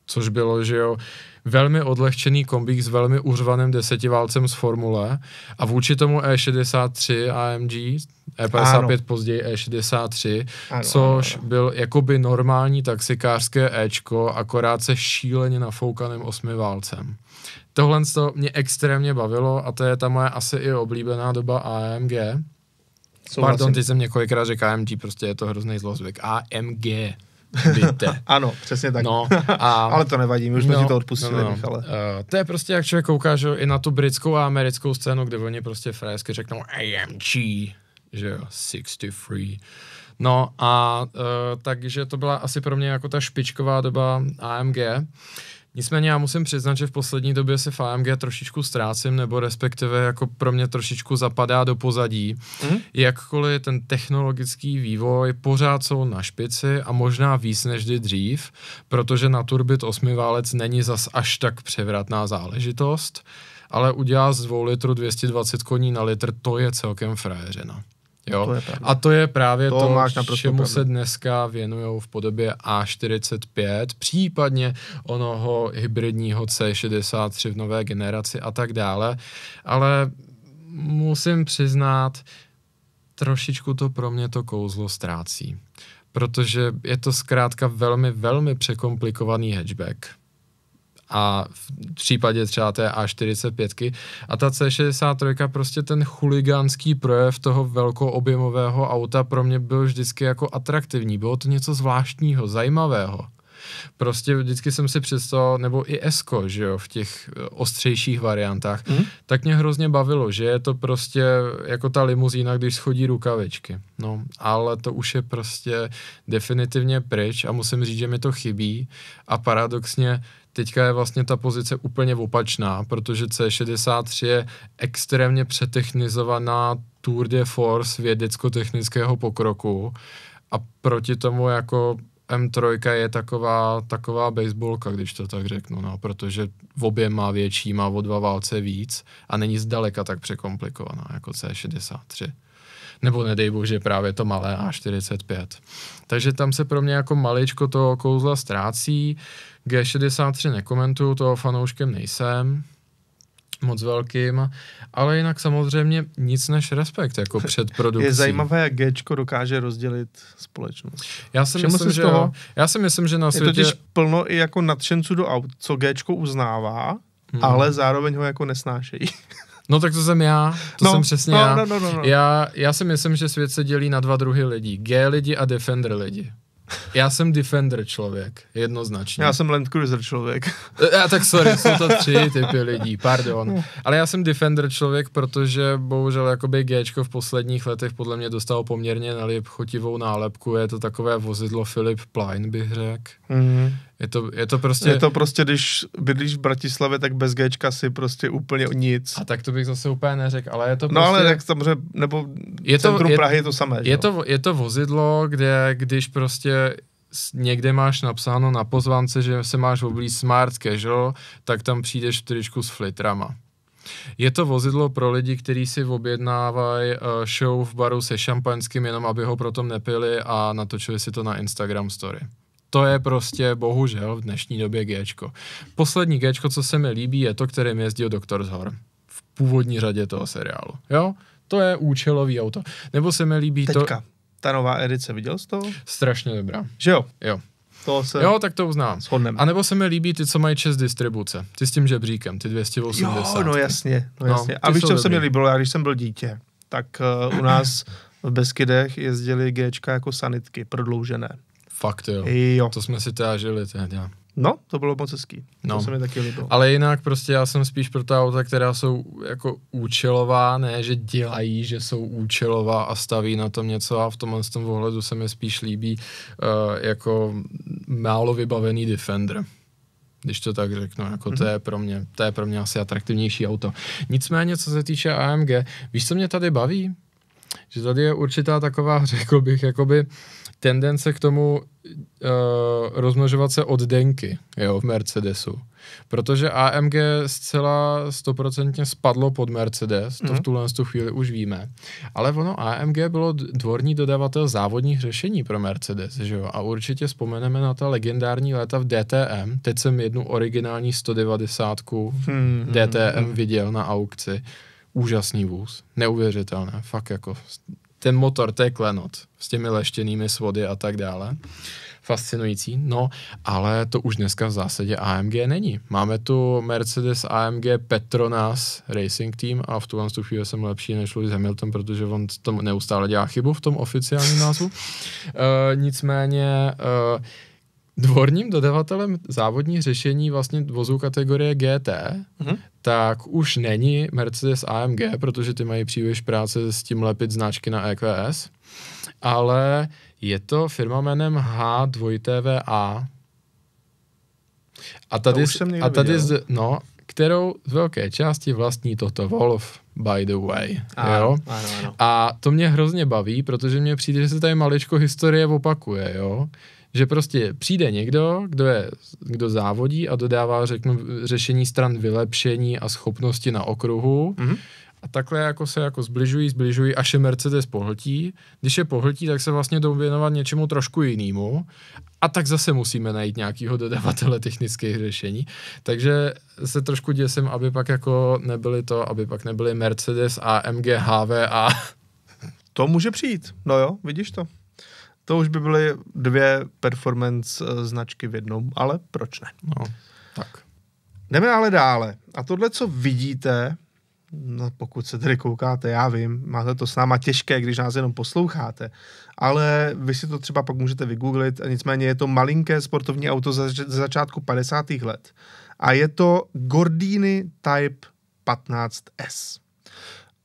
což bylo, že jo, velmi odlehčený kombík s velmi uřvaným desetiválcem z formule a vůči tomu E63 AMG, E55 ano. později E63, ano, což ano, ano. byl jakoby normální taxikářské Ečko, akorát se šíleně nafoukaným osmiválcem. Tohle to mě extrémně bavilo a to je ta moje asi i oblíbená doba AMG. Souhlasím. Pardon, ty jsem několikrát řekl AMG, prostě je to hrozný zlozvyk. AMG. Víte. ano, přesně tak. No, a... ale to nevadí, my už jsme no, si to odpustili, no, no. Uh, to je prostě, jak člověk kouká, že i na tu britskou a americkou scénu, kde oni prostě frajsky řeknou AMG, že jo, 63. No a uh, takže to byla asi pro mě jako ta špičková doba AMG. Nicméně já musím přiznat, že v poslední době se v AMG trošičku ztrácím, nebo respektive jako pro mě trošičku zapadá do pozadí. Mm. Jakkoliv ten technologický vývoj pořád jsou na špici a možná víc než kdy dřív, protože na Turbit 8 válec není zas až tak převratná záležitost, ale udělá z 2 litru 220 koní na litr, to je celkem frajeřena. Jo. To je a to je právě to, to máš čemu se dneska věnují v podobě A45, případně onoho hybridního C63 v nové generaci a tak dále. Ale musím přiznat, trošičku to pro mě to kouzlo ztrácí. Protože je to zkrátka velmi, velmi překomplikovaný hatchback a v případě třeba té A45 a ta C63 prostě ten chuligánský projev toho velkoobjemového auta pro mě byl vždycky jako atraktivní, bylo to něco zvláštního, zajímavého. Prostě vždycky jsem si představoval, nebo i Esko, že jo, v těch eh, ostřejších variantách, hmm? tak mě hrozně bavilo, že je to prostě jako ta limuzína, když schodí rukavičky. No, ale to už je prostě definitivně pryč a musím říct, že mi to chybí a paradoxně Teďka je vlastně ta pozice úplně opačná, protože C63 je extrémně přetechnizovaná Tour de Force vědecko-technického pokroku a proti tomu jako M3 je taková, taková baseballka, když to tak řeknu, no, protože v obě má větší, má o dva válce víc a není zdaleka tak překomplikovaná jako C63. Nebo nedej bože právě to malé A45. Takže tam se pro mě jako maličko toho kouzla ztrácí. Uh, G63 nekomentuju, toho fanouškem nejsem moc velkým, ale jinak samozřejmě nic než respekt jako před produkcí. Je zajímavé, jak Gčko dokáže rozdělit společnost. Já si, myslím, myslím, že toho, já si myslím, že na je světě... Je totiž plno i jako nadšenců do aut, co Gčko uznává, hmm. ale zároveň ho jako nesnášejí. No tak to jsem já, to no, jsem přesně no, já. No, no, no, no. já. Já si myslím, že svět se dělí na dva druhy lidí. G lidi a Defender lidi. Já jsem Defender člověk, jednoznačně. Já jsem Land Cruiser člověk. Já e, tak sorry, jsou to tři typy lidí, pardon. Ale já jsem Defender člověk, protože bohužel jakoby Gčko v posledních letech podle mě dostalo poměrně nalip chotivou nálepku, je to takové vozidlo Philip Plein, bych řekl. Mm-hmm. Je to, je to prostě... Je to prostě, když bydlíš v Bratislavě, tak bez Gčka si prostě úplně nic. A tak to bych zase úplně neřekl, ale je to prostě... No ale prostě- tak samozřejmě, nebo je to, centrum je, Prahy je to samé. Je, to, je to vozidlo, kde když prostě někde máš napsáno na pozvánce, že se máš oblíct smart casual, tak tam přijdeš v tričku s flitrama. Je to vozidlo pro lidi, kteří si objednávají eh, show v baru se šampaňským, jenom aby ho proto nepili a natočili si to na Instagram story to je prostě bohužel v dnešní době G. Poslední G, co se mi líbí, je to, kterým jezdil Doktor zhor v původní řadě toho seriálu. Jo? To je účelový auto. Nebo se mi líbí Teďka. to... Ta nová edice, viděl jsi to? Strašně dobrá. Že jo? Jo. To se jo, tak to uznám. Shodneme. A nebo se mi líbí ty, co mají čest distribuce. Ty s tím žebříkem, ty 280. Jo, no jasně. No, no jasně. No, a víš, co se mi líbilo? Já když jsem byl dítě, tak uh, u nás v Beskydech jezdili G jako sanitky, prodloužené. Fakt jo. jo. To jsme si teda žili tehdy. No, to bylo moc hezký. No. To se mi taky líbilo. Ale jinak prostě já jsem spíš pro ta auta, která jsou jako účelová, ne, že dělají, že jsou účelová a staví na tom něco a v tomhle z tom ohledu se mi spíš líbí uh, jako málo vybavený Defender když to tak řeknu, jako mm-hmm. to mhm. je pro mě, to je pro mě asi atraktivnější auto. Nicméně, co se týče AMG, víš, co mě tady baví? Že tady je určitá taková, řekl bych, jakoby, uh, tendence k tomu uh, rozmnožovat se od denky jo, v Mercedesu. Protože AMG zcela stoprocentně spadlo pod Mercedes, to mm. v mhm. tuhle tu chvíli už víme. Ale ono AMG bylo dvorní dodavatel závodních řešení pro Mercedes, že jo? A určitě vzpomeneme na ta legendární léta v DTM. Teď jsem jednu originální 190 hmm. DTM hmm, hmm. viděl na aukci. Úžasný vůz, neuvěřitelné, fakt jako ten motor, to je klenot s těmi leštěnými svody a tak dále. Fascinující. No, ale to už dneska v zásadě AMG není. Máme tu Mercedes AMG Petronas Racing Team a v tuhle chvíli jsem lepší než Lewis Hamilton, protože on to neustále dělá chybu v tom oficiálním názvu. uh, nicméně uh, dvorním dodavatelem závodních řešení vlastně vozů kategorie GT, mm-hmm. tak už není Mercedes AMG, protože ty mají příliš práce s tím lepit značky na EQS, ale je to firma jménem H2TVA. A tady, a tady z, no, kterou z velké části vlastní toto Wolf, by the way. A, jo? Ano, ano. A to mě hrozně baví, protože mě přijde, že se tady maličko historie opakuje, jo že prostě přijde někdo, kdo, je, kdo závodí a dodává, řeknu, řešení stran vylepšení a schopnosti na okruhu mm-hmm. a takhle jako se jako zbližují, zbližují, až je Mercedes pohltí. Když je pohltí, tak se vlastně jdou věnovat něčemu trošku jinému a tak zase musíme najít nějakého dodavatele technických řešení. Takže se trošku děsím, aby pak jako nebyly to, aby pak nebyly Mercedes a MG, HV a... To může přijít, no jo, vidíš to. To už by byly dvě performance eh, značky v jednom, ale proč ne? No, tak. Jdeme ale dále. A tohle, co vidíte, no pokud se tedy koukáte, já vím, máte to s náma těžké, když nás jenom posloucháte, ale vy si to třeba pak můžete vygooglit, nicméně je to malinké sportovní auto ze za, začátku 50. let a je to Gordini Type 15S.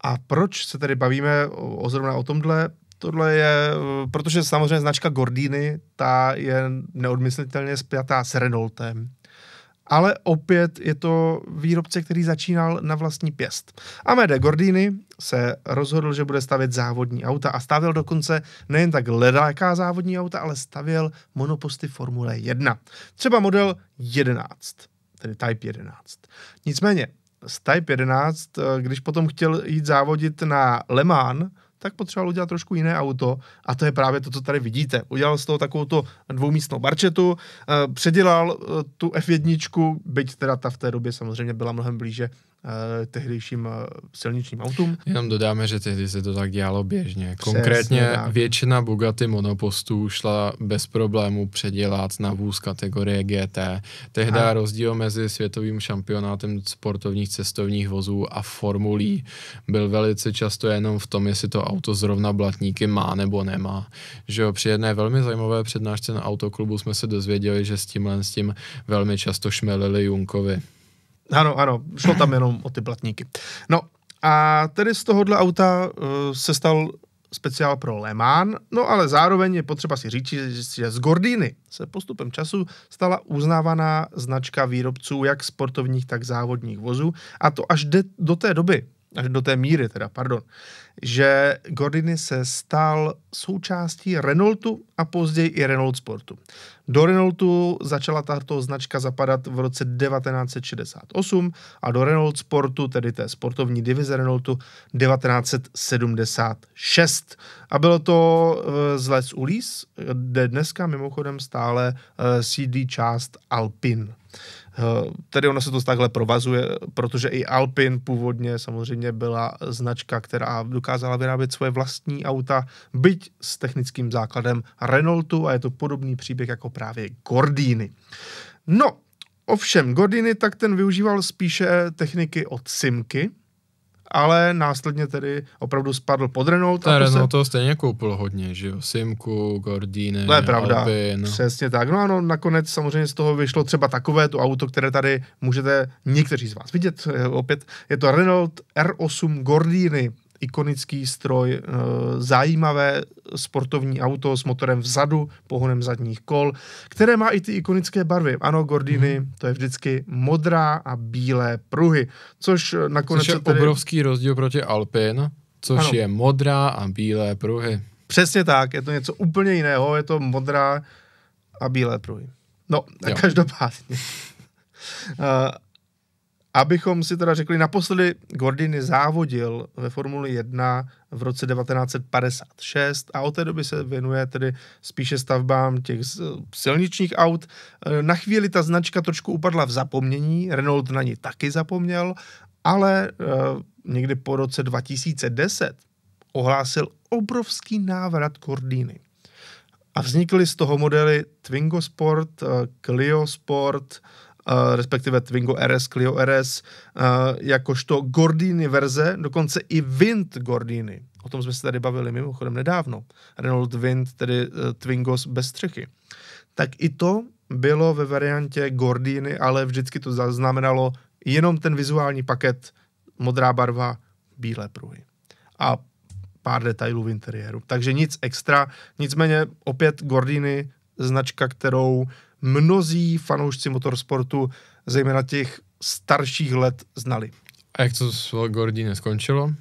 A proč se tady bavíme o, o zrovna o tomhle? Tohle je, eh, protože samozřejmě značka Gordini, ta je neodmyslitelně spjatá s Renaultem. Ale opět je to výrobce, který začínal na vlastní pěst. Amede Gordini se rozhodl, že bude stavět závodní auta a stavěl dokonce nejen tak ledáká závodní auta, ale stavěl monoposty Formule 1. Třeba model 11, tedy Type 11. Nicméně z Type 11, eh, když potom chtěl jít závodit na Le Mans, tak potřeboval udělat trošku jiné auto a to je právě to, co tady vidíte. Udělal z toho takovou to dvoumístnou barčetu, eh, předělal eh, tu F1, byť teda ta v té době samozřejmě byla mnohem blíže Eh, tehdejším eh, silničním autům. Jenom dodáme, že tehdy se to tak dělalo běžně. Konkrétně Přesně, většina Bugatti monopostů šla bez problému předělat na vůz kategorie GT. Tehdy a... rozdíl mezi světovým šampionátem sportovních cestovních vozů a formulí byl velice často jenom v tom, jestli to auto zrovna blatníky má nebo nemá. Že jo, při jedné velmi zajímavé přednášce na autoklubu jsme se dozvěděli, že s tímhle s tím velmi často šmelili Junkovi. Ano, ano, šlo tam jenom o ty platníky. No a tedy z tohohle auta uh, se stal speciál pro Le Mans, no ale zároveň je potřeba si říct, že z Gordiny se postupem času stala uznávaná značka výrobců jak sportovních, tak závodních vozů a to až de- do té doby, až do té míry teda, pardon, že Gordiny se stal součástí Renaultu a později i Renault Sportu. Do Renaultu začala tato značka zapadat v roce 1968 a do Renault Sportu, tedy té sportovní divize Renaultu, 1976. A bylo to eh, z Les Ulis, kde dneska mimochodem stále eh, sídlí část Alpin. Eh, tedy ono se to takhle provazuje, protože i Alpin původně samozřejmě byla značka, která dokázala vyrábět svoje vlastní auta, byť s technickým základem Renaultu a je to podobný příběh jako právě Gordini. No, ovšem Gordini tak ten využíval spíše techniky od Simky, ale následně tedy opravdu spadl pod Renault. Ta Renault se... toho stejně koupil hodně, že jo? Simku, Gordine, To je pravda, Alpin. No. přesně tak. No ano, nakonec samozřejmě z toho vyšlo třeba takové to auto, které tady můžete někteří z vás vidět. Eh, opět je to Renault R8 Gordiny ikonický stroj, eh, zajímavé sportovní auto s motorem vzadu, pohonem zadních kol, které má i ty ikonické barvy. Ano, Gordiny, hmm. to je vždycky modrá a bílé pruhy, což eh, nakonec... Což je tedy... obrovský rozdíl proti Alpine, což ano. je modrá a bílé pruhy. Přesně tak, je to něco úplně jiného, je to modrá a bílé pruhy. No, jo. každopádně. Eh, Abychom si teda řekli, naposledy Gordiny závodil ve Formuli 1 v roce 1956 a od té doby se věnuje tedy spíše stavbám těch silničních aut. E, na chvíli ta značka trošku upadla v zapomnění, Renault na ní taky zapomněl, ale e, někdy po roce 2010 ohlásil obrovský návrat Gordiny. A vznikly z toho modely Twingo Sport, e, Clio Sport, Eh, respektive Twingo RS, Clio RS, eh, jakožto Gordini verze, dokonce i Vint Gordini. O tom jsme se tady bavili mimochodem nedávno. Renault Vint, tedy eh, Twingo bez střechy. Tak i to bylo ve variantě Gordini, ale vždycky to znamenalo jenom ten vizuální paket modrá barva, bílé pruhy. A pár detailů v interiéru. Takže nic extra, nicméně opět Gordini, značka, kterou mnozí fanoušci motorsportu, zejména těch starších let, znali. A jak to s Gordine skončilo?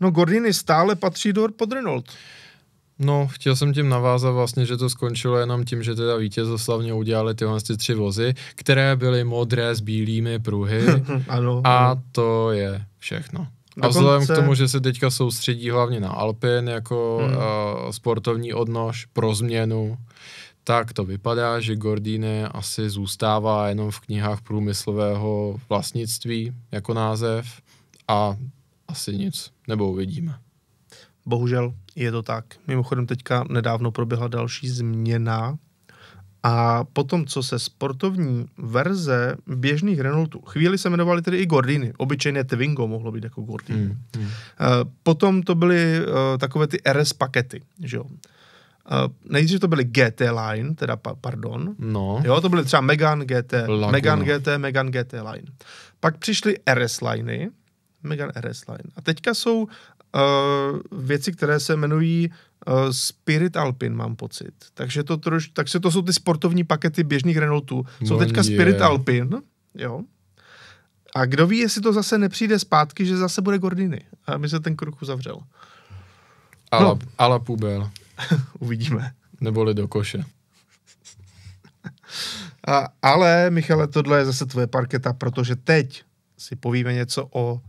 No Gordiny stále patří do pod Renault. No, chtěl jsem tím navázat vlastně, že to skončilo jenom tím, že teda vítězoslavně udělali tyhle ty tři vozy, které byly modré s bílými pruhy. ano, a ano. to je všechno. A vzhledem k tomu, že se teďka soustředí hlavně na Alpin jako hmm. uh, sportovní odnož pro změnu, tak to vypadá, že Gordine asi zůstává jenom v knihách průmyslového vlastnictví jako název a asi nic, nebo uvidíme. Bohužel je to tak. Mimochodem teďka nedávno proběhla další změna a potom, co se sportovní verze běžných Renaultů, chvíli se jmenovali tedy i Gordiny, obyčejné Twingo mohlo být jako Gordiny. Hmm, hmm. Eh, potom to byly uh, takové ty RS pakety, že jo. Eh, nejdřív to byly GT Line, teda pa, pardon. No. Jo, to byly třeba Megan GT, Laguna. Megan GT, Megan GT Line. Pak přišly RS Liney, Megan RS Line. A teďka jsou uh, věci, které se jmenují uh, Spirit Alpin, mám pocit. Takže to troš, takže to jsou ty sportovní pakety běžných Renaultů. Jsou no teďka je. Spirit Alpin, jo. A kdo ví, jestli to zase nepřijde zpátky, že zase bude Gordiny. A my se ten kruh uzavřel. Ala, no. ala pubel. Uvidíme. Neboli do koše. A, ale, Michale, tohle je zase tvoje parketa, protože teď si povíme něco o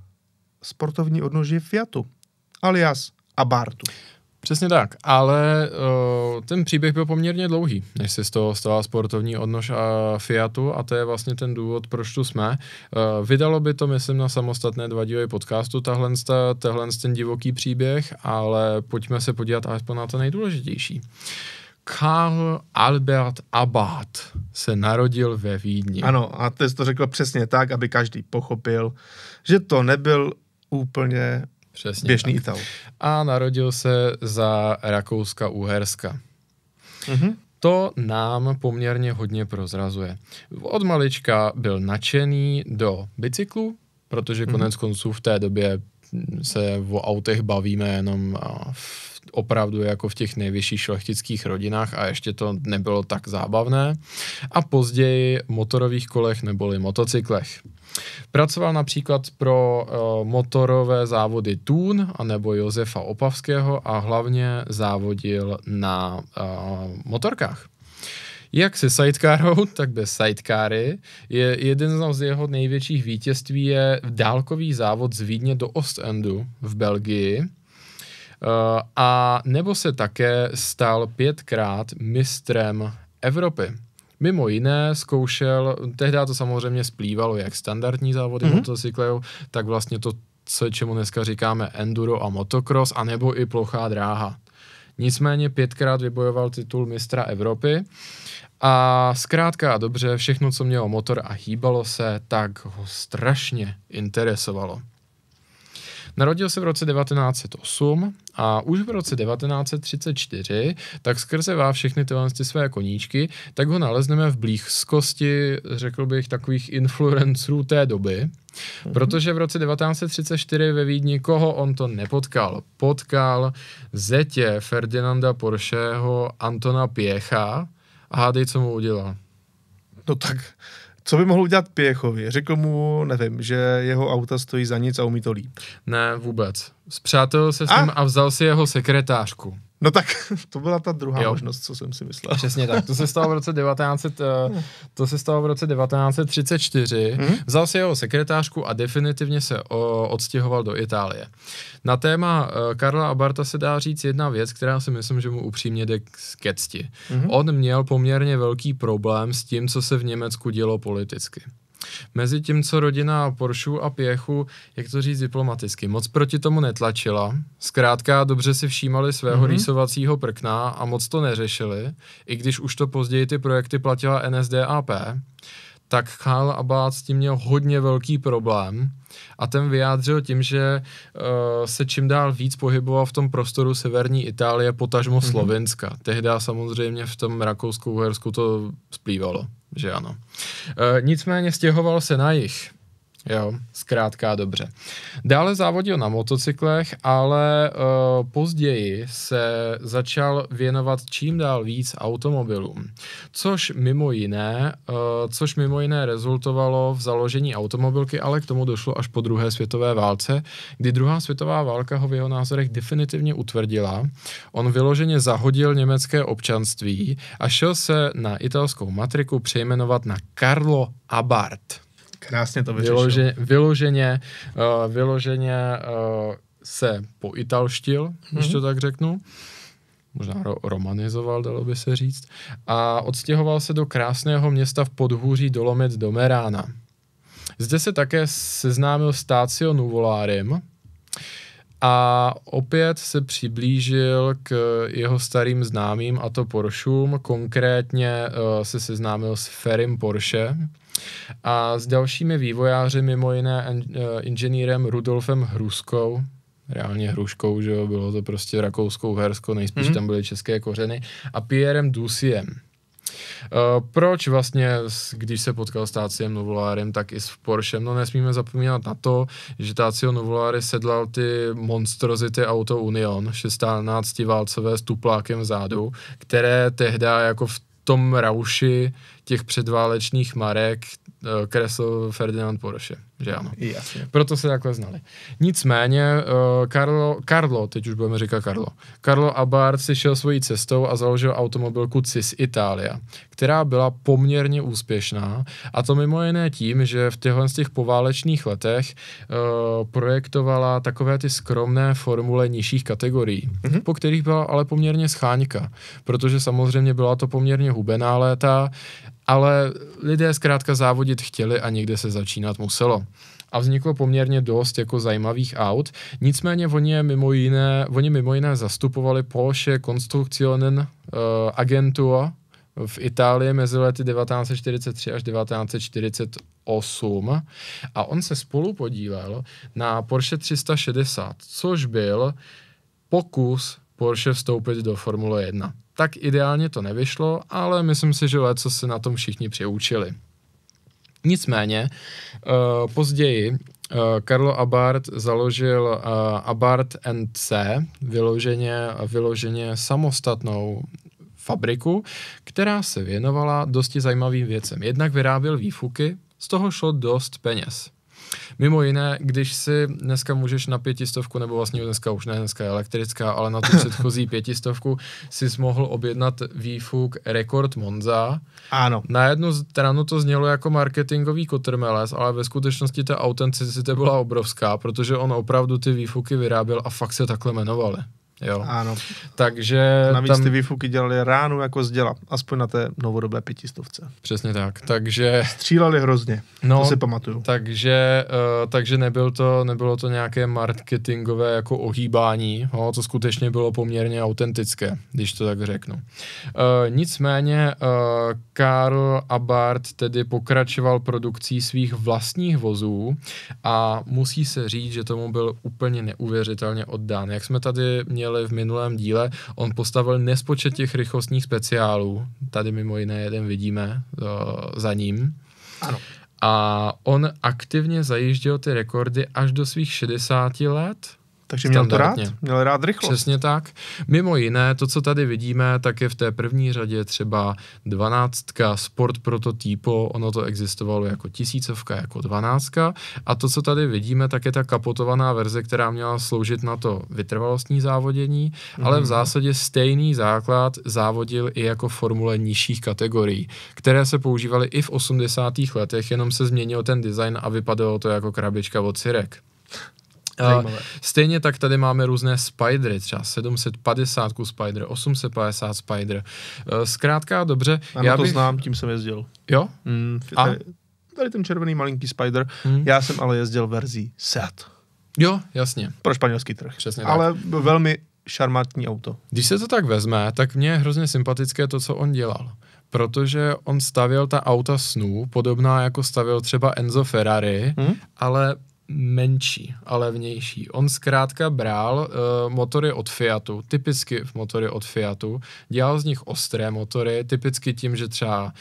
sportovní odnoži Fiatu, alias Abartu. Přesně tak, ale uh, ten příběh byl poměrně dlouhý, než se z toho stala sportovní odnož a Fiatu a to je vlastně ten důvod, proč tu jsme. Uh, vydalo by to, myslím, na samostatné dva díly podcastu tahle, tahle ten divoký příběh, ale pojďme se podívat alespoň na to nejdůležitější. Karl Albert Abad se narodil ve Vídni. Ano, a ty jsi to řekl přesně tak, aby každý pochopil, že to nebyl úplně Přesně Běžný tak. Ital. A narodil se za Rakouska-Uherska. Mm-hmm. To nám poměrně hodně prozrazuje. Od malička byl nadšený do bicyklu, protože mm-hmm. konec konců v té době se o autech bavíme jenom v opravdu jako v těch nejvyšších šlechtických rodinách a ještě to nebylo tak zábavné. A později motorových kolech neboli motocyklech. Pracoval například pro uh, motorové závody Tún anebo Josefa Opavského a hlavně závodil na uh, motorkách. Jak se sidecarou, tak bez sidecary. Je, jeden z jeho největších vítězství je dálkový závod z Vídně do Ostendu v Belgii. Eh, a nebo se také stal pětkrát mistrem Evropy. Mimo jiné zkoušel, tehdy to samozřejmě splývalo jak standardní závody mm-hmm. motocyklů, tak vlastně to, co, čemu dneska říkáme enduro a motocross, anebo i plochá dráha. Nicméně pětkrát vybojoval titul mistra Evropy a zkrátka a dobře, všechno, co mělo motor a hýbalo se, tak ho strašně interesovalo. Narodil se v roce 1908 a už v roce 1934, tak skrze vá všechny tyhle své koníčky, tak ho nalezneme v blízkosti, řekl bych, takových influencerů té doby, mhm. Protože v roce 1934 ve Vídni koho on to nepotkal? Potkal zetě Ferdinanda Porscheho Antona Pěcha a hádej, co mu udělal. No tak co by mohl udělat Pěchovi? Řekl mu, nevím, že jeho auta stojí za nic a umí to líp. Ne, vůbec. Zpřátel se s a? ním a vzal si jeho sekretářku. No tak to byla ta druhá jo. možnost, co jsem si myslel. Přesně tak, to se stalo v roce 19, eh, to se stalo v roce 1934. Hmm? Vzal si jeho sekretářku a definitivně se o, odstěhoval do Itálie. Na téma eh, Karla Abarta se dá říct jedna věc, která si myslím, že mu upřímně jde ke cti. Hmm? On měl poměrně velký problém s tím, co se v Německu dělo politicky mezi tím, co rodina poršů a Pěchu, jak to říct diplomaticky, moc proti tomu netlačila. Zkrátka dobře si všímali svého mm-hmm. rýsovacího prkna a moc to neřešili, i když už to později ty projekty platila NSDAP tak Kyle Abad s tím měl hodně velký problém a ten vyjádřil tím, že uh, se čím dál víc pohyboval v tom prostoru severní Itálie, potažmo mm-hmm. Slovenska. Tehdy samozřejmě v tom rakousko uhersku to splývalo že ano. E, nicméně stěhoval se na jich Jo, zkrátka dobře. Dále závodil na motocyklech, ale uh, později se začal věnovat čím dál víc automobilům, což mimo jiné, uh, což mimo jiné rezultovalo v založení automobilky, ale k tomu došlo až po druhé světové válce, kdy druhá světová válka ho v jeho názorech definitivně utvrdila. On vyloženě zahodil německé občanství a šel se na italskou matriku přejmenovat na Carlo Abart. Krásně to vyřešil. Vylože, vyloženě, uh, vyloženě uh, se poitalštil, mm-hmm. když mhm. to tak řeknu. Možná ro- romanizoval, dalo by se říct. A odstěhoval se do krásného města v podhůří Dolomit do Merána. Zde se také seznámil s Tácio Nuvolárem a opět se přiblížil k jeho starým známým, a to Porschům. Konkrétně uh, se seznámil s Ferim Porsche, a s dalšími vývojáři, mimo jiné eh, inženýrem Rudolfem Hruskou, reálně hruškou, že jo, bylo to prostě rakouskou hersko, nejspíš mm-hmm. tam byly české kořeny, a Pierrem Dusiem. Uh, proč vlastně, když se potkal s Táciem Novolárem, tak i s Porschem, no nesmíme zapomínat na to, že Tácio Novoláry sedlal ty monstrozity Auto Union, 16 válcové s tuplákem vzadu, které tehdy jako v tom rauši těch předválečných marek Eh, kresl Ferdinand Porsche, že ano. No, jasně. Proto se takhle znali. Nicméně uh, eh, Carlo, Carlo, teď už budeme říkat Carlo, Carlo Abarth si šel svojí cestou a založil automobilku CIS Italia, která byla poměrně úspěšná a to mimo jiné tím, že v těchto z těch poválečných letech uh, projektovala takové ty skromné formule nižších kategorií, mm-hmm. po kterých byla ale poměrně scháňka, protože samozřejmě byla to poměrně hubená léta ale lidé zkrátka závodit chtěli a někde se začínat muselo. A vzniklo poměrně dost jako zajímavých aut, nicméně oni mimo jiné, oni mimo jiné zastupovali Porsche Constructionen uh, eh, Agentur v Itálii mezi lety 1943 až 1948 a on se spolu podílel na Porsche 360, což byl pokus Porsche vstoupit do Formule 1 tak ideálně to nevyšlo, ale myslím si, že co se na tom všichni přiučili. Nicméně, uh, později uh, Karlo Abart založil uh, Abart NC, vyloženě, vyloženě samostatnou fabriku, která se věnovala dosti zajímavým věcem. Jednak vyráběl výfuky, z toho šlo dost peněz. Mimo jiné, když si dneska můžeš na pětistovku, nebo vlastně dneska už ne, dneska je elektrická, ale na tu předchozí pětistovku si mohl objednat výfuk Rekord Monza. Ano. Na jednu stranu to znělo jako marketingový kotrmeles, ale ve skutečnosti ta autenticita byla obrovská, protože on opravdu ty výfuky vyráběl a fakt se takhle jmenovali. Jo. Ano. Takže navíc tam... ty výfuky dělali ránu jako z děla, aspoň na té novodobé pětistovce. Přesně tak. Takže... Stříleli hrozně, no, to si pamatuju. Takže, uh, takže nebyl to, nebylo to nějaké marketingové jako ohýbání, no, to skutečně bylo poměrně autentické, když to tak řeknu. Uh, nicméně uh, Karl Abart tedy pokračoval produkcí svých vlastních vozů a musí se říct, že tomu byl úplně neuvěřitelně oddán. Jak jsme tady měli viděli v minulém díle, on postavil nespočet těch rychlostních speciálů. Tady mimo jiné jeden vidíme uh, za ním. Ano. A on aktivně zajížděl ty rekordy až do svých 60 let takže měl to rád? Měl rád rychlost. Přesně tak. Mimo jiné, to, co tady vidíme, tak je v té první řadě třeba dvanáctka Sport Prototypo, ono to existovalo jako tisícovka, jako dvanáctka. A to, co tady vidíme, tak je ta kapotovaná verze, která měla sloužit na to vytrvalostní závodění, mm-hmm. ale v mhm. zásadě stejný základ závodil i jako formule nižších kategorií, které se používaly i v 80. letech, jenom se změnil ten design a vypadalo to jako krabička od Cirek. Zajímavé. Stejně tak tady máme různé spidery, třeba 750 spider, 850 spider. E, zkrátka, dobře. Ano, já to bych... znám, tím jsem jezdil. Jo? Mm, a? Tady, tady ten červený malinký spider, mm. já jsem ale jezdil verzi SEAT. Jo, jasně. Pro španělský trh. Přesně tak. Ale velmi šarmantní auto. Když se to tak vezme, tak mně je hrozně sympatické to, co on dělal protože on stavěl ta auta snů, podobná jako stavěl třeba Enzo Ferrari, hmm? ale menší, ale vnější. On zkrátka bral uh, eh, motory od Fiatu, typicky motory od Fiatu, dělal z nich ostré motory, typicky tím, že třeba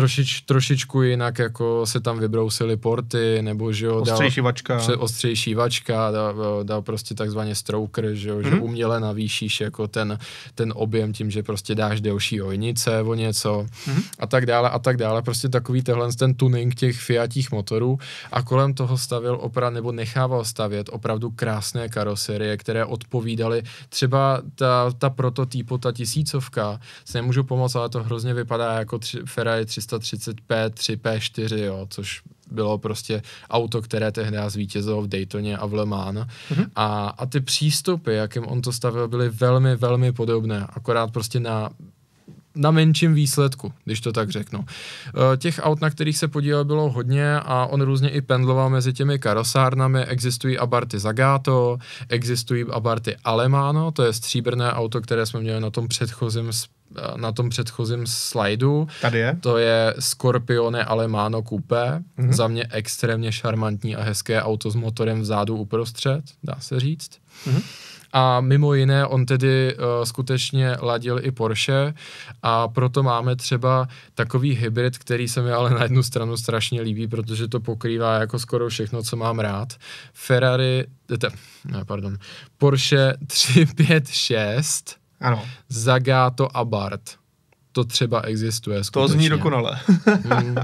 trošič, trošičku jinak jako se tam vybrousily porty, nebo že jo, dal, ostřejší vačka, pře, ostřejší vačka dal, dal prostě takzvaně stroker, že jo, mm-hmm. že mhm. uměle navýšíš jako ten, ten objem tím, že prostě dáš delší ojnice o něco mm-hmm. a tak dále a tak dále, prostě takový tehle ten tuning těch fiatích motorů a kolem toho stavil opravdu, nebo nechával stavět opravdu krásné karoserie, které odpovídaly třeba ta, ta prototypu, ta tisícovka, se nemůžu pomoct, ale to hrozně vypadá jako tři, Ferrari 300 335 p 3 3P4, jo, což bylo prostě auto, které tehdy zvítězilo v Daytoně a v Le Mans. Mm-hmm. A, a ty přístupy, jakým on to stavil, byly velmi, velmi podobné, akorát prostě na na menším výsledku, když to tak řeknu. Eh, těch aut, na kterých se podílel, bylo hodně a on různě i pendloval mezi těmi karosárnami. Existují Abarty Zagato, existují Abarty Alemano, to je stříbrné auto, které jsme měli na tom předchozím eh, na tom předchozím slajdu. Tady je. To je Scorpione Alemano Coupé. Mm-hmm. Za mě extrémně šarmantní a hezké auto s motorem vzadu uprostřed, dá se říct. Mm-hmm. A mimo jiné on tedy uh, skutečně ladil i Porsche a proto máme třeba takový hybrid, který se mi ale na jednu stranu strašně líbí, protože to pokrývá jako skoro všechno, co mám rád. Ferrari, eh, te, ne, pardon, Porsche 356 ano. Zagato Abarth. To třeba existuje skutečně. To zní dokonale. mm,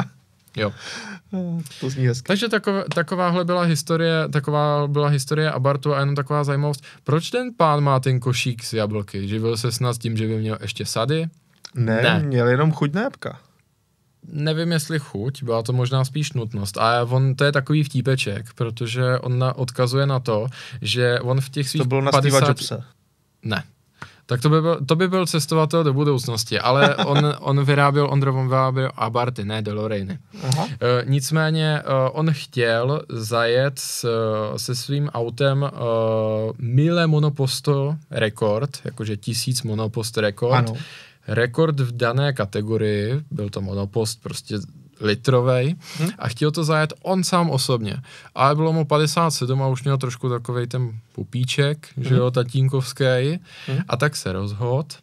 jo. To zní hezky. Takže takové, takováhle byla historie, taková byla historie Abartu a jenom taková zajímavost. Proč ten pán má ten košík s jablky? Živil se snad tím, že by měl ještě sady? Ne, ne. měl jenom chuť na jabka. Nevím, jestli chuť, byla to možná spíš nutnost. A on to je takový vtípeček, protože on na, odkazuje na to, že on v těch svých... To bylo na 50... Jobse. Ne. Tak to by byl, to by byl cestovatel do budoucnosti, ale on, on vyráběl, Ondro vyráběl Barty, ne DeLoreany. E, nicméně e, on chtěl zajet s, se svým autem e, mile monoposto rekord, jakože tisíc monopost rekord. Ano. Rekord v dané kategorii, byl to monopost, prostě litrovej hmm. a chtěl to zajet on sám osobně. Ale bylo mu 57 a už měl trošku takový ten pupíček, hmm. že mhm. jo, tatínkovský. Hmm. A tak se rozhod,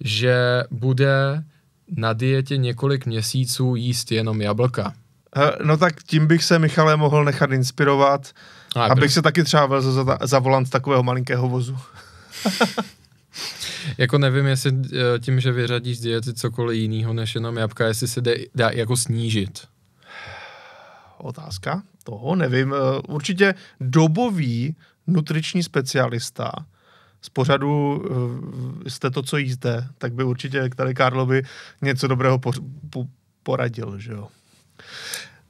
že bude na dietě několik měsíců jíst jenom jablka. No tak tím bych se, Michale, mohl nechat inspirovat, a abych se taky třeba vel za, za volant takového malinkého vozu. jako nevím, jestli eh, tím, že vyřadíš z diety cokoliv jiného než jenom jabka, jestli se dá, dá jako snížit. Otázka? Toho nevím. Eh, určitě dobový nutriční specialista z pořadu eh, jste to, co jíte, tak by určitě tady Karlo by něco dobrého poradil, že jo.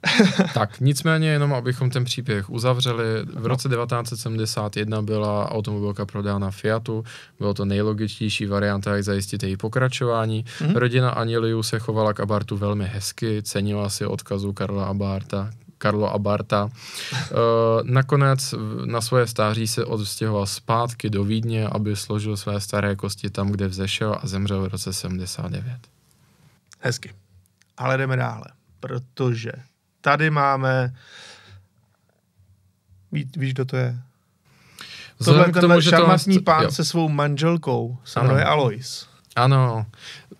tak, nicméně jenom abychom ten příběh uzavřeli. V roce 1971 byla automobilka prodána Fiatu, bylo to nejlogičtější varianta, jak zajistit její pokračování. Mm-hmm. Rodina Aniliu se chovala k Abartu velmi hezky, cenila si odkazu Karla Abarta, Karlo Abarta. E, nakonec na svoje stáří se odstěhoval zpátky do Vídně, aby složil své staré kosti tam, kde vzešel a zemřel v roce 79. Hezky. Ale jdeme dále, protože tady máme, Ví, víš, kdo to je? Tohle k tomu, že šarmatní to... pán jo. se svou manželkou se jmenuje Alois. Ano,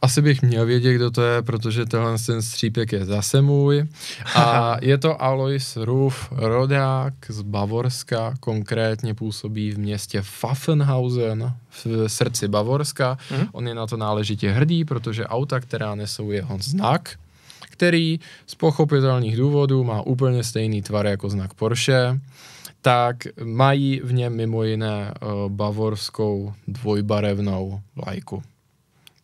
asi bych měl vědět, kdo to je, protože tenhle ten střípek je zase můj. A je to Alois Ruf, rodák z Bavorska, konkrétně působí v městě Pfaffenhausen v srdci Bavorska. Mm. On je na to náležitě hrdý, protože auta, která nesou jeho znak, který z pochopitelných důvodů má úplně stejný tvar jako znak Porsche, tak mají v něm mimo jiné uh, bavorskou dvojbarevnou vlajku.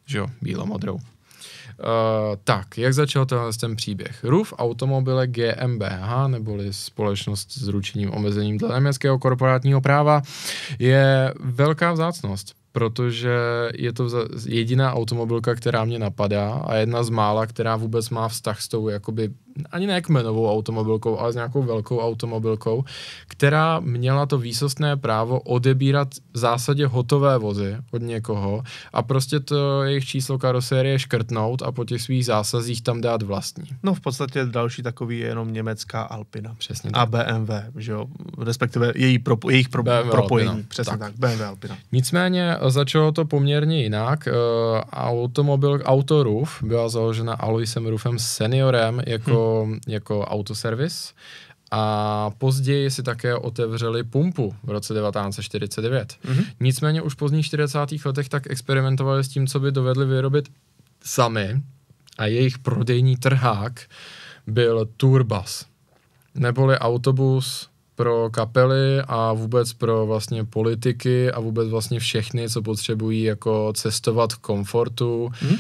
Že jo, bílomodrou. Uh, tak, jak začal tenhle ten příběh? RUF Automobile GmbH, neboli společnost s ručením omezením dle německého korporátního práva, je velká vzácnost protože je to jediná automobilka, která mě napadá a jedna z mála, která vůbec má vztah s tou jakoby ani ne kmenovou automobilkou, ale s nějakou velkou automobilkou, která měla to výsostné právo odebírat v zásadě hotové vozy od někoho a prostě to jejich číslo karosérie škrtnout a po těch svých zásazích tam dát vlastní. No v podstatě další takový je jenom německá Alpina. Přesně tak. A BMW, že jo? respektive její propo, jejich pro, BMW propojení. Alpina. Přesně tak. tak, BMW Alpina. Nicméně začalo to poměrně jinak. Eh, automobil Auto Roof byla založena Aloisem Roofem seniorem jako, hmm. jako autoservis a později si také otevřeli pumpu v roce 1949. Mm-hmm. Nicméně už v pozdních 40. letech tak experimentovali s tím, co by dovedli vyrobit sami a jejich prodejní trhák byl Turbas, neboli autobus pro kapely a vůbec pro vlastně politiky a vůbec vlastně všechny, co potřebují jako cestovat v komfortu hmm. uh,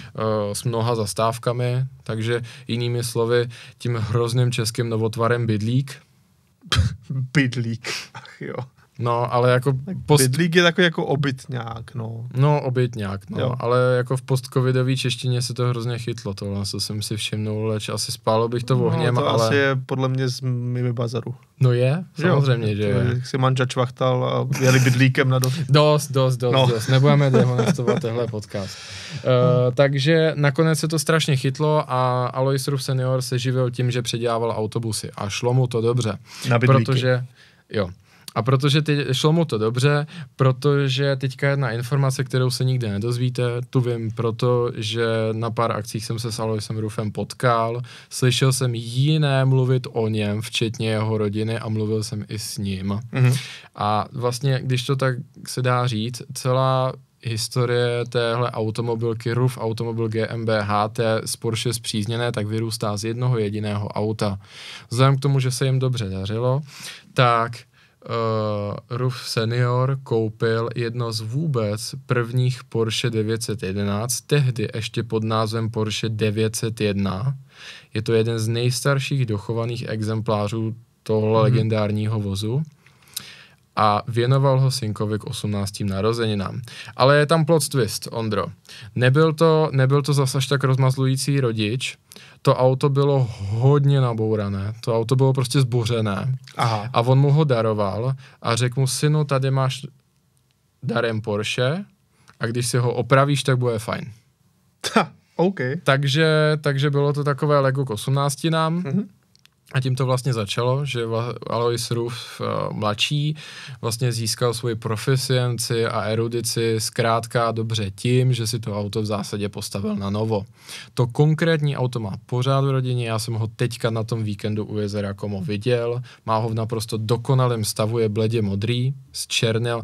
s mnoha zastávkami, takže jinými slovy tím hrozným českým novotvarem bydlík. bydlík, ach jo. No, ale jako... Post... Bydlík je takový jako obytňák, no. No, obytňák, no. Jo. Ale jako v postcovidové češtině se to hrozně chytlo, to. co jsem si všimnul, leč asi spálo bych to no, ohněm, no, to ale... asi je podle mě z mými bazaru. No je, samozřejmě, jo, že je. Jak si manča čvachtal a jeli bydlíkem na dost. dost, dost, dost, no. dost. Nebudeme dehonestovat tenhle podcast. Uh, takže nakonec se to strašně chytlo a Alois Ruf senior se živil tím, že předělával autobusy a šlo mu to dobře. Na bydlíky. Protože, jo. A protože teď šlo mu to dobře, protože teďka jedna informace, kterou se nikdy nedozvíte, tu vím proto, že na pár akcích jsem se s Aloisem Rufem potkal, slyšel jsem jiné mluvit o něm, včetně jeho rodiny a mluvil jsem i s ním. Mm-hmm. A vlastně, když to tak se dá říct, celá historie téhle automobilky RUF Automobil GmbH, té z Porsche zpřízněné, tak vyrůstá z jednoho jediného auta. Vzhledem k tomu, že se jim dobře dařilo, tak uh, Ruf Senior koupil jedno z vůbec prvních Porsche 911, tehdy ještě pod názvem Porsche 901. Je to jeden z nejstarších dochovaných exemplářů tohle mm-hmm. legendárního vozu a věnoval ho synkovi k 18. narozeninám. Ale je tam plot twist, Ondro. Nebyl to, nebyl to zase tak rozmazlující rodič, to auto bylo hodně nabourané, to auto bylo prostě zbořené Aha. a on mu ho daroval a řekl mu, synu, tady máš darem Porsche a když si ho opravíš, tak bude fajn. Ta, OK. Takže, takže bylo to takové Lego k 18 nám. Mm-hmm. A tím to vlastně začalo, že Alois Ruf eh, mladší vlastně získal svoji proficienci a erudici zkrátka dobře tím, že si to auto v zásadě postavil na novo. To konkrétní auto má pořád v rodině, já jsem ho teďka na tom víkendu u jezera Komo viděl, má ho v naprosto dokonalém stavu, je bledě modrý, s, černel,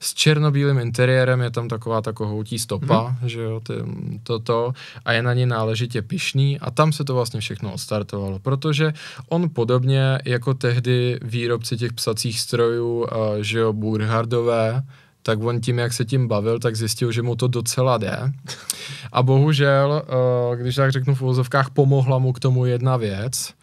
s černobílým interiérem, je tam taková ta kohoutí stopa, hmm. že jo, ty, toto, to, a je na ně náležitě pišný a tam se to vlastně všechno odstartovalo, protože On podobně jako tehdy výrobci těch psacích strojů, že jo, Burhardové, tak on tím, jak se tím bavil, tak zjistil, že mu to docela jde. A bohužel, když tak řeknu v uvozovkách, pomohla mu k tomu jedna věc.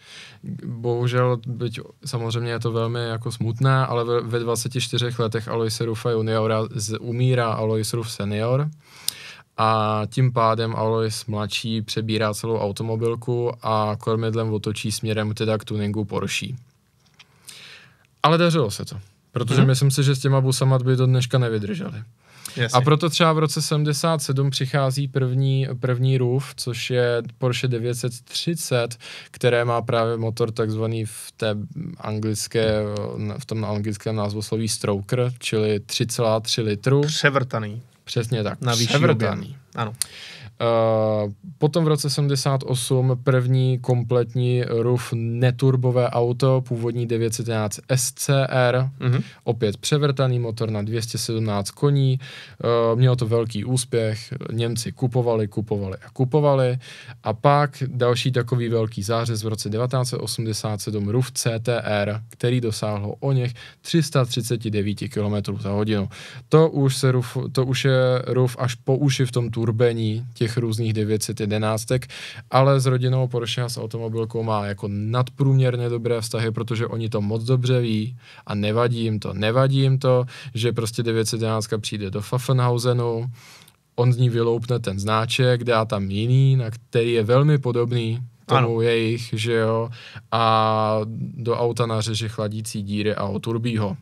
Bohužel, byť samozřejmě je to velmi jako smutné, ale ve, ve 24 letech Alois Rufa juniora z, umírá Alois Ruf senior a tím pádem Alois mladší přebírá celou automobilku a kormidlem otočí směrem teda k tuningu Porsche. Ale dařilo se to, protože hmm. myslím si, že s těma busama by do dneška nevydrželi. Jasně. A proto třeba v roce 77 přichází první, první roof, což je Porsche 930, které má právě motor takzvaný v té anglické, v tom anglickém sloví stroker, čili 3,3 litru. Převrtaný. Přesně tak. Na Převrtaný. Ano. Eh, potom v roce 78 první kompletní RUF neturbové auto, původní 911 SCR, mm-hmm. opět převrtaný motor na 217 koní, uh, mělo to velký úspěch, Němci kupovali, kupovali a kupovali a pak další takový velký zářez v roce 1987 RUF CTR, který dosáhl o něch 339 km za hodinu. To už, se RUF, to už je RUF až po uši v tom turbení těch těch různých 911, ale s rodinou Porsche a s automobilkou má jako nadprůměrně dobré vztahy, protože oni to moc dobře ví a nevadí jim to. Nevadí jim to, že prostě 911 přijde do Pfaffenhausenu, on z ní vyloupne ten značek, dá tam jiný, na který je velmi podobný tomu ano. jejich, že jo, a do auta nařeže chladící díry a oturbí ho.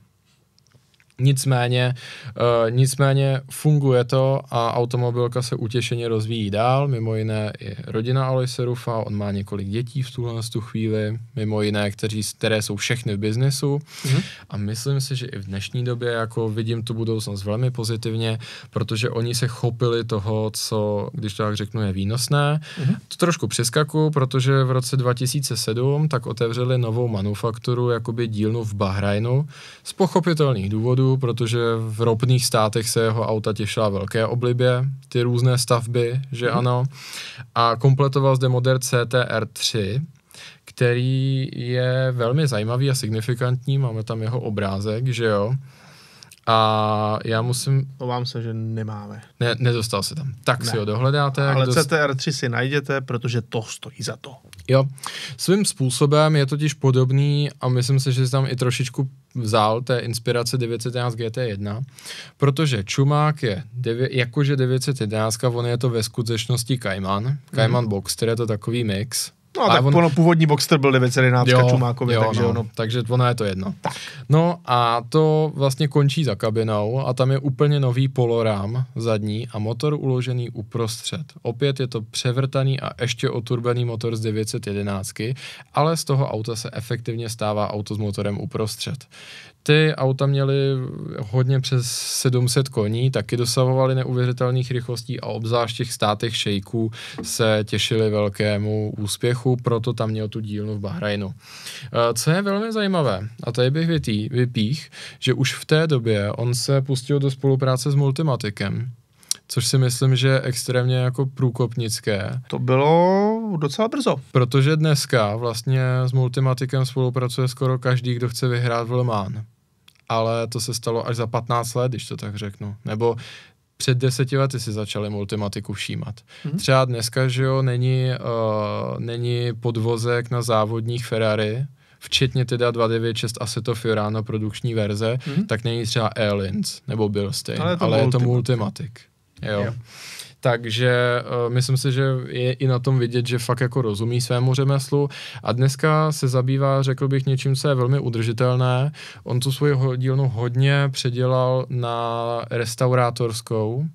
Nicméně, uh, nicméně funguje to a automobilka se utěšeně rozvíjí dál, mimo jiné i rodina Aloise Rufa, on má několik dětí v tuhle tu chvíli, mimo jiné, kteří, které jsou všechny v biznesu mm-hmm. a myslím si, že i v dnešní době jako vidím tu budoucnost velmi pozitivně, protože oni se chopili toho, co, když to tak řeknu, je výnosné. Mm-hmm. To trošku přeskaku, protože v roce 2007 tak otevřeli novou manufakturu, jakoby dílnu v Bahrajnu, z pochopitelných důvodů, protože v ropných státech se jeho auta těšila velké oblibě, ty různé stavby, že mm ano. A kompletoval zde model CTR3, který je velmi zajímavý a signifikantní, máme tam jeho obrázek, že jo. A já musím... Ovám se, že nemáme. Ne, nedostal se tam. Tak ne. si ho dohledáte. Ale dost... CTR3 si najděte, protože to stojí za to. Jo. Svým způsobem je totiž podobný a myslím si, že jsi tam i trošičku vzal té inspirace 911 GT1, protože Čumák je devě... jakože 911, on je to ve skutečnosti Cayman, mhm. Cayman mm. Boxster je to takový mix, No a tak on... ono, původní Boxster byl 911 Čumákovi, jo, takže no, ono... Takže ono je to jedno. Tak. No a to vlastně končí za kabinou a tam je úplně nový polorám zadní a motor uložený uprostřed. Opět je to převrtaný a ještě oturbený motor z 911, ale z toho auta se efektivně stává auto s motorem uprostřed. Ty auta měly hodně přes 700 koní, taky dosahovaly neuvěřitelných rychlostí a obzvlášť těch státech šejků se těšili velkému úspěchu, proto tam měl tu dílnu v Bahrajnu. Eh, co je velmi zajímavé, a tady bych vypích, že už v té době on se pustil do spolupráce s Multimatikem, což si myslím, že je extrémně jako průkopnické. To bylo docela brzo. Protože dneska vlastně s Multimatikem spolupracuje skoro každý, kdo chce vyhrát v Le Mans. Ale to se stalo až za 15 let, když to tak řeknu. Nebo před deseti lety si začali multimatiku všímat. Hmm. Třeba dneska, že jo, není, uh, není podvozek na závodních Ferrari, včetně teda 296 Assetto Fiorano produkční verze, hmm. tak není třeba Airlines nebo Bilstein, ale je to, ale multimatik. je to Multimatic. Jo. jo. Takže uh, myslím si, že je i na tom vidět, že fakt jako rozumí svému řemeslu a dneska se zabývá, řekl bych, něčím, co je velmi udržitelné. On tu svoji dílnu hodně předělal na restaurátorskou,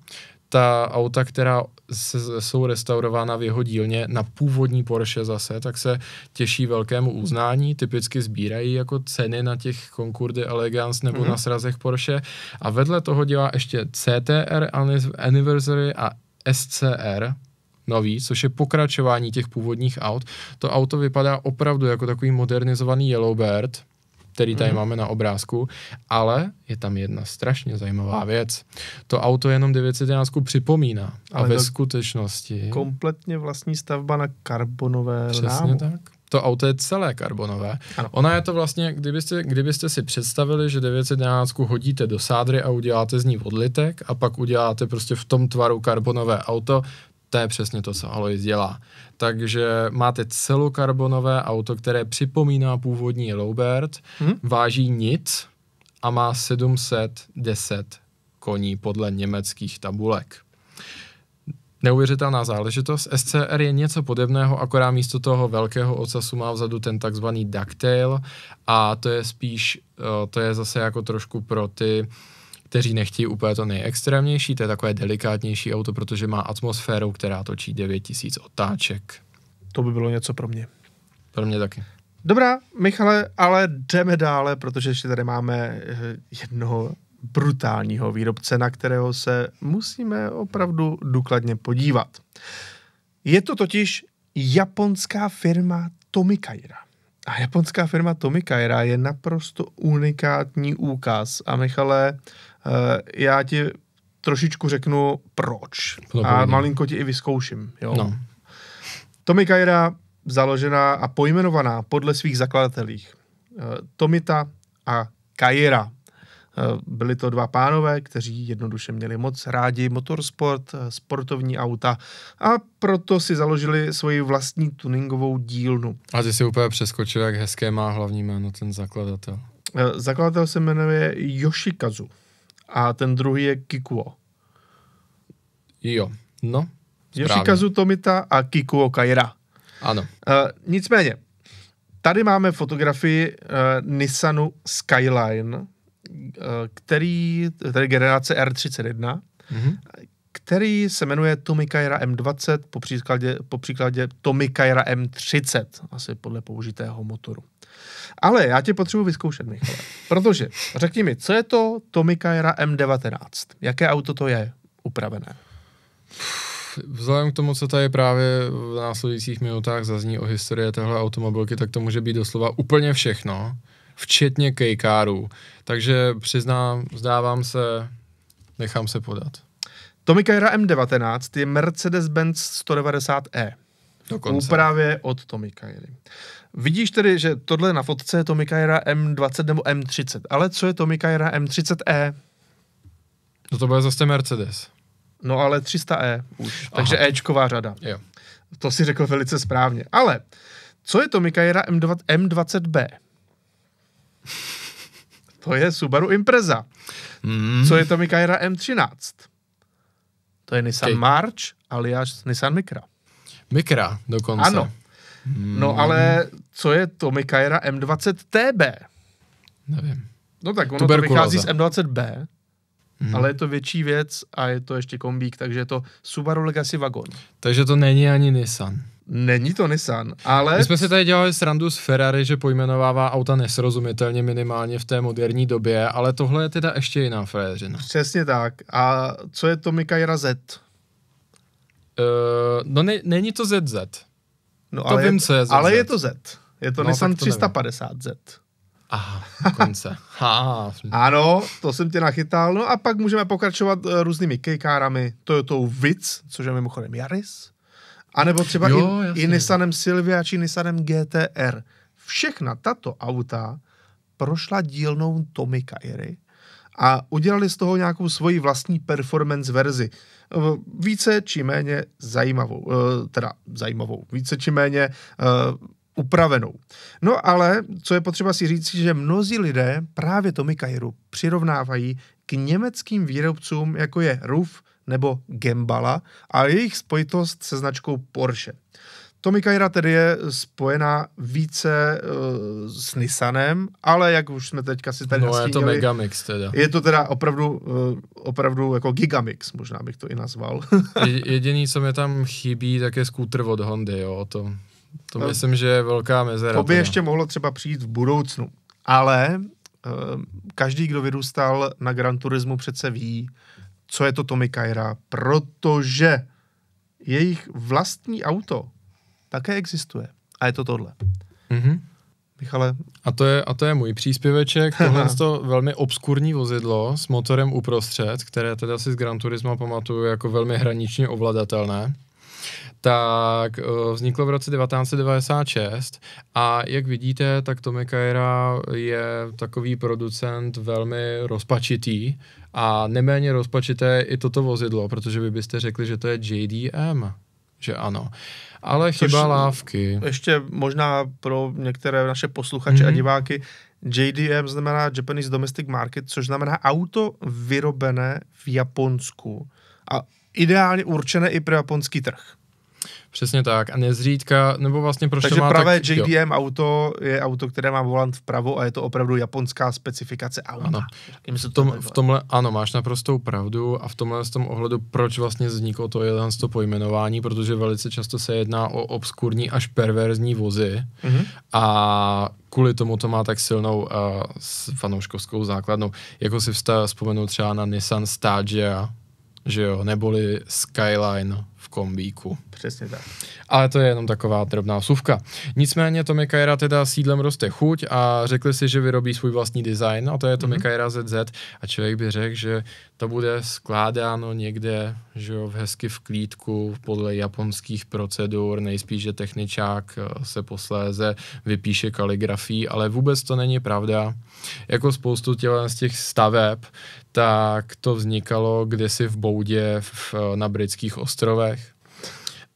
ta auta, která se, jsou restaurována v jeho dílně na původní Porsche zase, tak se těší velkému uznání, typicky sbírají jako ceny na těch Concorde Elegance nebo mm-hmm. na srazech Porsche a vedle toho dělá ještě CTR Anniversary a SCR, nový, což je pokračování těch původních aut. To auto vypadá opravdu jako takový modernizovaný Yellowbird, který tady mm. máme na obrázku, ale je tam jedna strašně zajímavá věc. To auto jenom 911 připomíná a ale ve skutečnosti... Kompletně vlastní stavba na karbonové Přesně rámu. tak to auto je celé karbonové. Ano. Ona je to vlastně, kdybyste, kdybyste si představili, že 911 hodíte do sádry a uděláte z ní odlitek a pak uděláte prostě v tom tvaru karbonové auto, to je přesně to, co Alois dělá. Takže máte celokarbonové auto, které připomíná původní Loubert, hmm? váží nic a má 710 koní podle německých tabulek. Neuvěřitelná záležitost. SCR je něco podobného, akorát místo toho velkého ocasu má vzadu ten takzvaný ducktail a to je spíš, eh, to je zase jako trošku pro ty uh, kteří nechtějí úplně to nejextrémnější, to je takové delikátnější auto, protože má atmosféru, která točí 9000 otáček. To by bylo něco pro mě. Pro mě taky. Dobrá, Michale, ale jdeme dále, protože ještě tady máme eh, jednoho brutálního výrobce, na kterého se musíme opravdu důkladně podívat. Je to totiž japonská firma Tomikaira. A japonská firma Tomikaira je naprosto unikátní úkaz. A Michale, Eh, já ti trošičku řeknu proč no, a malinko ti i vyzkouším. Jo? No. Tommy Kajra založená a pojmenovaná podle svých zakladatelích. Eh, Tomita a Kajera. Eh, byli to dva pánové, kteří jednoduše měli moc rádi motorsport, sportovní auta a proto si založili svoji vlastní tuningovou dílnu. A ty si úplně přeskočil, jak hezké má hlavní jméno ten zakladatel. Zakladatel se jmenuje Yoshikazu a ten druhý je Kikuo. Jo, no. Yoshikazu Tomita a Kikuo Kaira. Ano. Uh, nicméně, tady máme fotografii uh, Nissanu Skyline, uh, který, tedy generace R31, mm-hmm. který se jmenuje Tomikaira M20, po příkladě, po příkladě Tomikaira M30, asi podle použitého motoru. Ale já tě potřebuji vyzkoušet, Michale. Protože řekni mi, co je to Tommy Kyra M19? Jaké auto to je upravené? Vzhledem k tomu, co tady právě v následujících minutách zazní o historii téhle automobilky, tak to může být doslova úplně všechno, včetně kejkárů. Takže přiznám, zdávám se, nechám se podat. Tommy Kyra M19 je Mercedes-Benz 190e. Dokonce. Úpravě od Tommy Kyry. Vidíš tedy, že tohle na fotce je Tomikaira M20 nebo M30, ale co je Tomikaira M30e? No to bude zase Mercedes. No ale 300e už, Aha. takže Ečková řada. Jo. To si řekl velice správně. Ale co je Tomikaira M2, M20b? to je Subaru Impreza. Hmm. Co je Tomikaira M13? To je Nissan Kej. March alias Nissan Micra. Micra dokonce. Ano, No, hmm. No ale co je to Mikaira M20TB? Nevím. No tak ono to vychází z M20B, hmm. ale je to větší věc a je to ještě kombík, takže je to Subaru Legacy Wagon. Takže to není ani Nissan. Není to Nissan, ale... My jsme si tady dělali srandu s Ferrari, že pojmenovává auta nesrozumitelně minimálně v té moderní době, ale tohle je teda ještě jiná frajeřina. Přesně tak. A co je to Mikaira Z? Uh, no ne, není to ZZ. No, to ale vím, je, co je ZZ. Ale je to Z. Je to no, Nissan to 350Z. Aha, konce. ha. ano, to jsem tě nachytal. No a pak můžeme pokračovat uh, různými kejkárami. To je to Vic, což je mimochodem Yaris. A nebo třeba jo, i, i Nissanem Silvia či Nissanem GTR. Všechna tato auta prošla dílnou Tomy Kairi a udělali z toho nějakou svoji vlastní performance verzi více či méně zajímavou, eh, teda zajímavou, více či méně eh, upravenou. No ale, co je potřeba si říct, že mnozí lidé právě Tommy Kajeru přirovnávají k německým výrobcům, jako je Ruf nebo Gembala a jejich spojitost se značkou Porsche. Kajra tedy je spojená více uh, s Nissanem, ale jak už jsme teďka si tady No nastínili, je to megamix teda. Je to teda opravdu, uh, opravdu jako gigamix, možná bych to i nazval. je, jediný, co mi tam chybí, tak je skútr od Hondy, jo, to, to no, myslím, že je velká mezera. To by teda. ještě mohlo třeba přijít v budoucnu, ale uh, každý, kdo vyrůstal na Gran Turismo přece ví, co je to Kajra, protože jejich vlastní auto také existuje. A je to tohle. Mm-hmm. Michale. A to, je, a to je můj příspěveček. Tohle je to velmi obskurní vozidlo s motorem uprostřed, které teda si z Gran Turismo pamatuju jako velmi hraničně ovladatelné tak eh, vzniklo v roce 1996 a jak vidíte, tak Tommy Kajera je takový producent velmi rozpačitý a neméně rozpačité i toto vozidlo, protože vy byste řekli, že to je JDM, že ano. Ale chyba Což lávky. Ještě možná pro některé naše posluchače mm-hmm. a mhm. diváky, JDM znamená Japanese Domestic Market, což znamená auto vyrobené v Japonsku a ideálně určené i pro japonský trh. Přesně tak. A nezřídka, nebo vlastně proč Takže má pravé tak, JDM jo. auto je auto, které má volant vpravo a je to opravdu japonská specifikace auta. Ano. V, tom, v tomhle, ano, máš naprostou pravdu a v tomhle z tom ohledu, proč vlastně vzniklo to jeden z to pojmenování, protože velice často se jedná o obskurní až perverzní vozy mm-hmm. a kvůli tomu to má tak silnou uh, fanouškovskou základnou. Jako si vzpomenu třeba na Nissan Stagia, že jo, neboli Skyline v kombíku. Přesně tak. Ale to je jenom taková drobná suvka. Nicméně Tommy Kajera teda sídlem roste chuť a řekli si, že vyrobí svůj vlastní design a to je Tommy mm-hmm. Kajra ZZ a člověk by řekl, že to bude skládáno někde, že jo, v hezky v klídku podle japonských procedur, nejspíš, že techničák eh, se posléze vypíše kaligrafii, ale vůbec to není pravda. Jako spoustu těle z těch staveb, tak to vznikalo kdysi v Boudě v, na britských ostrovech.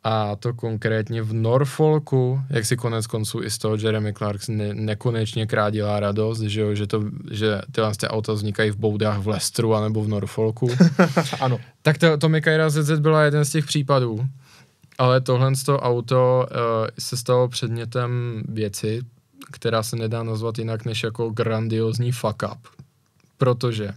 A to konkrétně v Norfolku, jak si konec konců i z toho Jeremy Clarks ne- nekonečně krádila radost, že, že, to, že tyhle vlastně auta vznikají v boudách v Lestru anebo v Norfolku. ano. Tak to, to Mikaira ZZ byla jeden z těch případů. Ale tohle z toho auto uh, se stalo předmětem věci, která se nedá nazvat jinak než jako grandiozní fuck up. Protože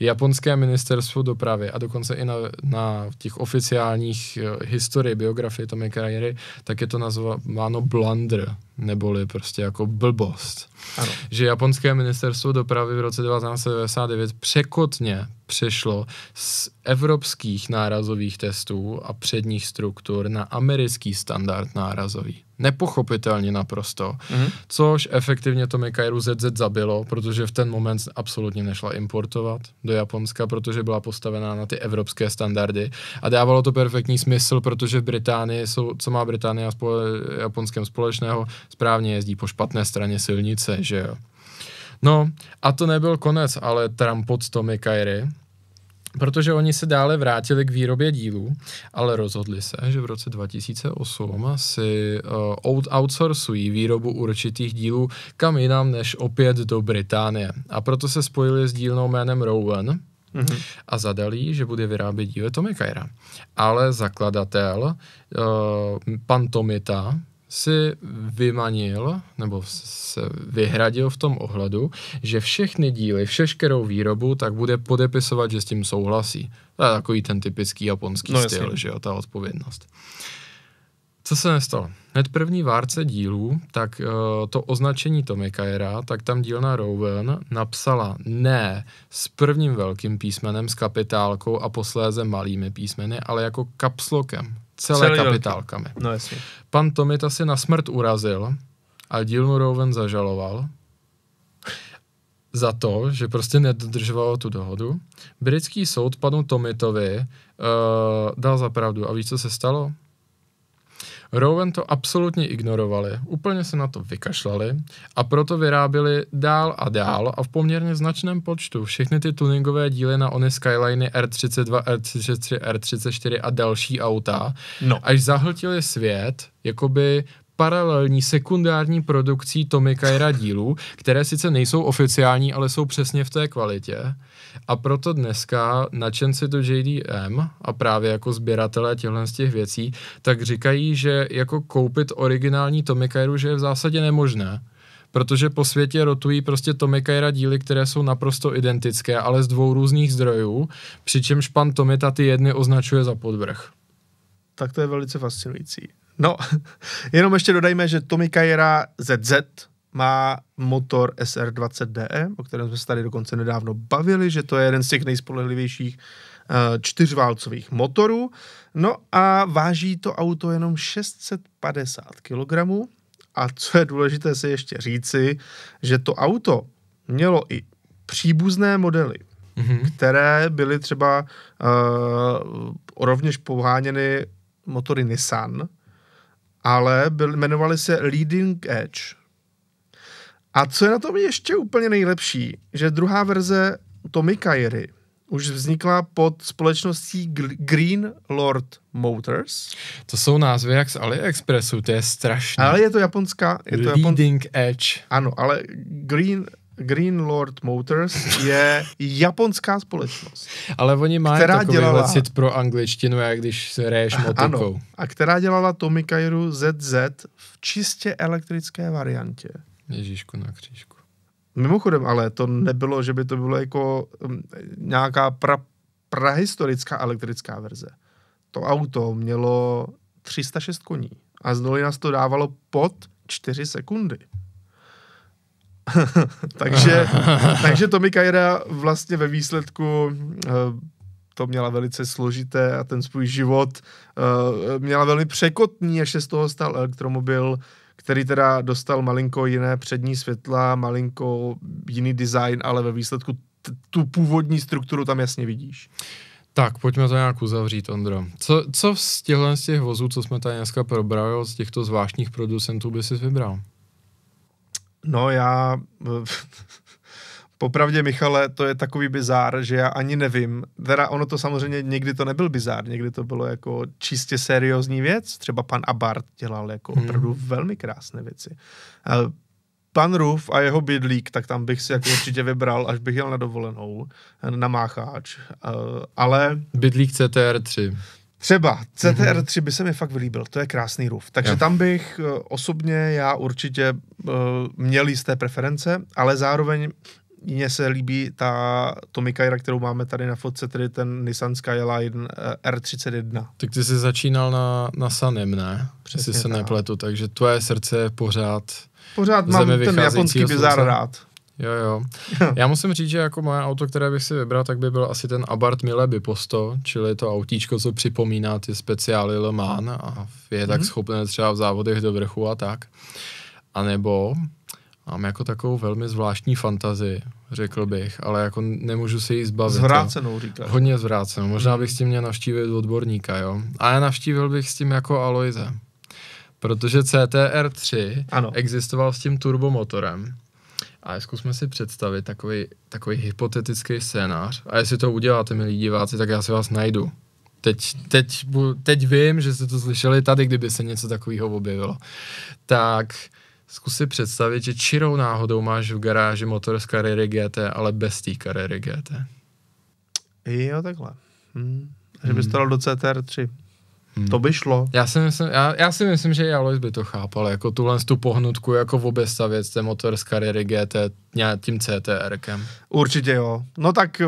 japonské ministerstvo dopravy a dokonce i na, na těch oficiálních eh, historii, biografii Tommy Krajery, tak je to nazváno blunder, neboli prostě jako blbost. Ano. Že japonské ministerstvo dopravy v roce 1999 překotně přešlo z evropských nárazových testů a předních struktur na americký standard nárazový nepochopitelně naprosto, mm-hmm. což efektivně to Mikairu ZZ zabilo, protože v ten moment absolutně nešla importovat do Japonska, protože byla postavená na ty evropské standardy a dávalo to perfektní smysl, protože v Británii jsou, co má Británie a spole, Japonském společného, správně jezdí po špatné straně silnice, že jo. No a to nebyl konec, ale Trump pod Tommy Kairi, protože oni se dále vrátili k výrobě dílů, ale rozhodli se, že v roce 2008 si uh, outsourcují výrobu určitých dílů kam jinam než opět do Británie. A proto se spojili s dílnou jménem Rowan, Mm-hmm. A zadali, že bude vyrábět dílo Tomi Kajra. Ale zakladatel, uh, pan Tomita, si vymanil nebo se vyhradil v tom ohledu, že všechny díly, všeškerou výrobu, tak bude podepisovat, že s tím souhlasí. To je takový ten typický japonský no, styl, jasně. že jo, ta odpovědnost. Co se nestalo? Hned první várce dílů, tak uh, to označení Tomikajera, tak tam dílna Rowan napsala ne s prvním velkým písmenem, s kapitálkou a posléze malými písmeny, ale jako kapslokem. Celé, Celý kapitálkami. No jasně. Pan Tomita si na smrt urazil a dílnu Rowan zažaloval za to, že prostě nedodržoval tu dohodu. Britský soud panu Tomitovi uh, dal za pravdu. A víš, co se stalo? Rowan to absolutně ignorovali, úplně se na to vykašlali a proto vyráběli dál a dál a v poměrně značném počtu všechny ty tuningové díly na ony Skyliny R32, R33, R34 a další auta, no. až zahltili svět jakoby paralelní sekundární produkcí Tommy Kajra dílů, které sice nejsou oficiální, ale jsou přesně v té kvalitě. A proto dneska nadšenci do JDM a právě jako sběratelé těchto z těch věcí, tak říkají, že jako koupit originální Tommy Kairu, že je v zásadě nemožné protože po světě rotují prostě Tommy Kajra díly, které jsou naprosto identické, ale z dvou různých zdrojů, přičemž pan Tomita ty jedny označuje za podvrh. Tak to je velice fascinující. No, jenom ještě dodajme, že Tommy Kajera ZZ má motor SR20DE, o kterém jsme se tady dokonce nedávno bavili, že to je jeden z těch nejspolehlivějších eh, čtyřválcových motorů. No a váží to auto jenom 650 kg. A co je důležité si ještě říci, že to auto mělo i příbuzné modely, mm-hmm. které byly třeba uh, rovněž poháněny motory Nissan, ale byl, jmenovali se Leading Edge. A co je na tom ještě úplně nejlepší, že druhá verze Tommy Kairi už vznikla pod společností Green Lord Motors. To jsou názvy jak z AliExpressu, to je strašné. Ale je to japonská. Je to Leading Japon... Edge. Ano, ale Green Green Lord Motors je japonská společnost. Ale oni mají která dělala... cit pro angličtinu, jak když se réš motikou. Ano, a která dělala Tomikairu ZZ v čistě elektrické variantě. Ježíšku na křížku. Mimochodem, ale to nebylo, že by to bylo jako mm, nějaká pra, prahistorická elektrická verze. To auto mělo 306 koní a z nás to dávalo pod 4 sekundy. takže, takže Tommy Kajera vlastně ve výsledku eh, to měla velice složité a ten svůj život eh, měla velmi překotný, až se z toho stal elektromobil, který teda dostal malinko jiné přední světla, malinko jiný design, ale ve výsledku t- tu původní strukturu tam jasně vidíš. Tak, pojďme to nějak uzavřít, Ondro. Co, co z těchto z těch vozů, co jsme tady dneska probrali, z těchto zvláštních producentů by si vybral? No já... Eh, popravdě, Michale, to je takový bizár, že já ani nevím. Teda ono to samozřejmě, někdy to nebyl bizár, někdy to bylo jako čistě seriózní věc. Třeba pan Abart dělal jako hmm. opravdu velmi krásné věci. Eh, pan Ruf a jeho bydlík, tak tam bych si jako určitě vybral, až bych jel na dovolenou, eh, na Mácháč. Ale... Bydlík CTR3. Třeba CTR3 mm-hmm. by se mi fakt vylíbil, to je krásný roof. Takže tam bych eh, osobně já určitě uh, měl jisté preference, ale zároveň mně se líbí ta Tomikaira, kterou máme tady na fotce, tedy ten Nissan Skyline eh, R31. Tak ty jsi začínal na, na Sanem, ne? Přesně se nepletu, takže tvoje srdce je pořád Pořád mám ten japonský bizar rád. Jo, jo. Já musím říct, že jako moje auto, které bych si vybral, tak by byl asi ten Abarth Mileby Posto, čili to autíčko, co připomíná ty speciály Le Mans a je mm-hmm. tak mhm. schopné třeba v závodech do vrchu a tak. A nebo mám jako takovou velmi zvláštní fantazii, řekl bych, ale jako nemůžu se jí zbavit. Zvrácenou říkáš. Hodně zvrácenou, možná mhm. bych s tím měl navštívit odborníka, jo. A já navštívil bych s tím jako Aloise, protože CTR3 ano. existoval s tím turbomotorem a zkusme si představit takový, takový hypotetický scénář. A jestli to uděláte, milí diváci, tak já si vás najdu. Teď, teď, teď vím, že jste to slyšeli tady, kdyby se něco takového objevilo. Tak zkus si představit, že čirou náhodou máš v garáži motor z kariéry GT, ale bez té kariéry GT. Jo, takhle. Hmm. Že bys to dal do CTR 3. Hmm. To by šlo. Já si, myslím, já, já si myslím, že i Alois by to chápal, jako tuhle tu pohnutku, jako v obestavět ten motor z kariéry GT tím -kem. Určitě jo. No tak eh,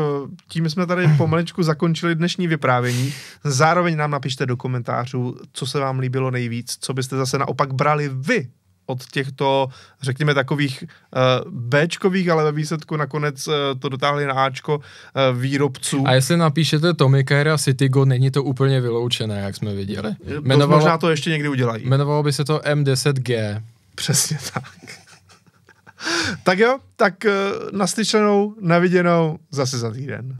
tím jsme tady pomalečku zakončili dnešní vyprávění. Zároveň nám napište do komentářů, co se vám líbilo nejvíc, co byste zase naopak brali vy od těchto, řekněme, takových uh, Bčkových, ale ve výsledku nakonec uh, to dotáhli na Ačko uh, výrobců. A jestli napíšete Tomikera Citygo, není to úplně vyloučené, jak jsme viděli. Jmenovalo, možná to ještě někdy udělají. Jmenovalo by se to M10G. Přesně tak. tak jo, tak uh, naslyšenou, naviděnou zase za týden.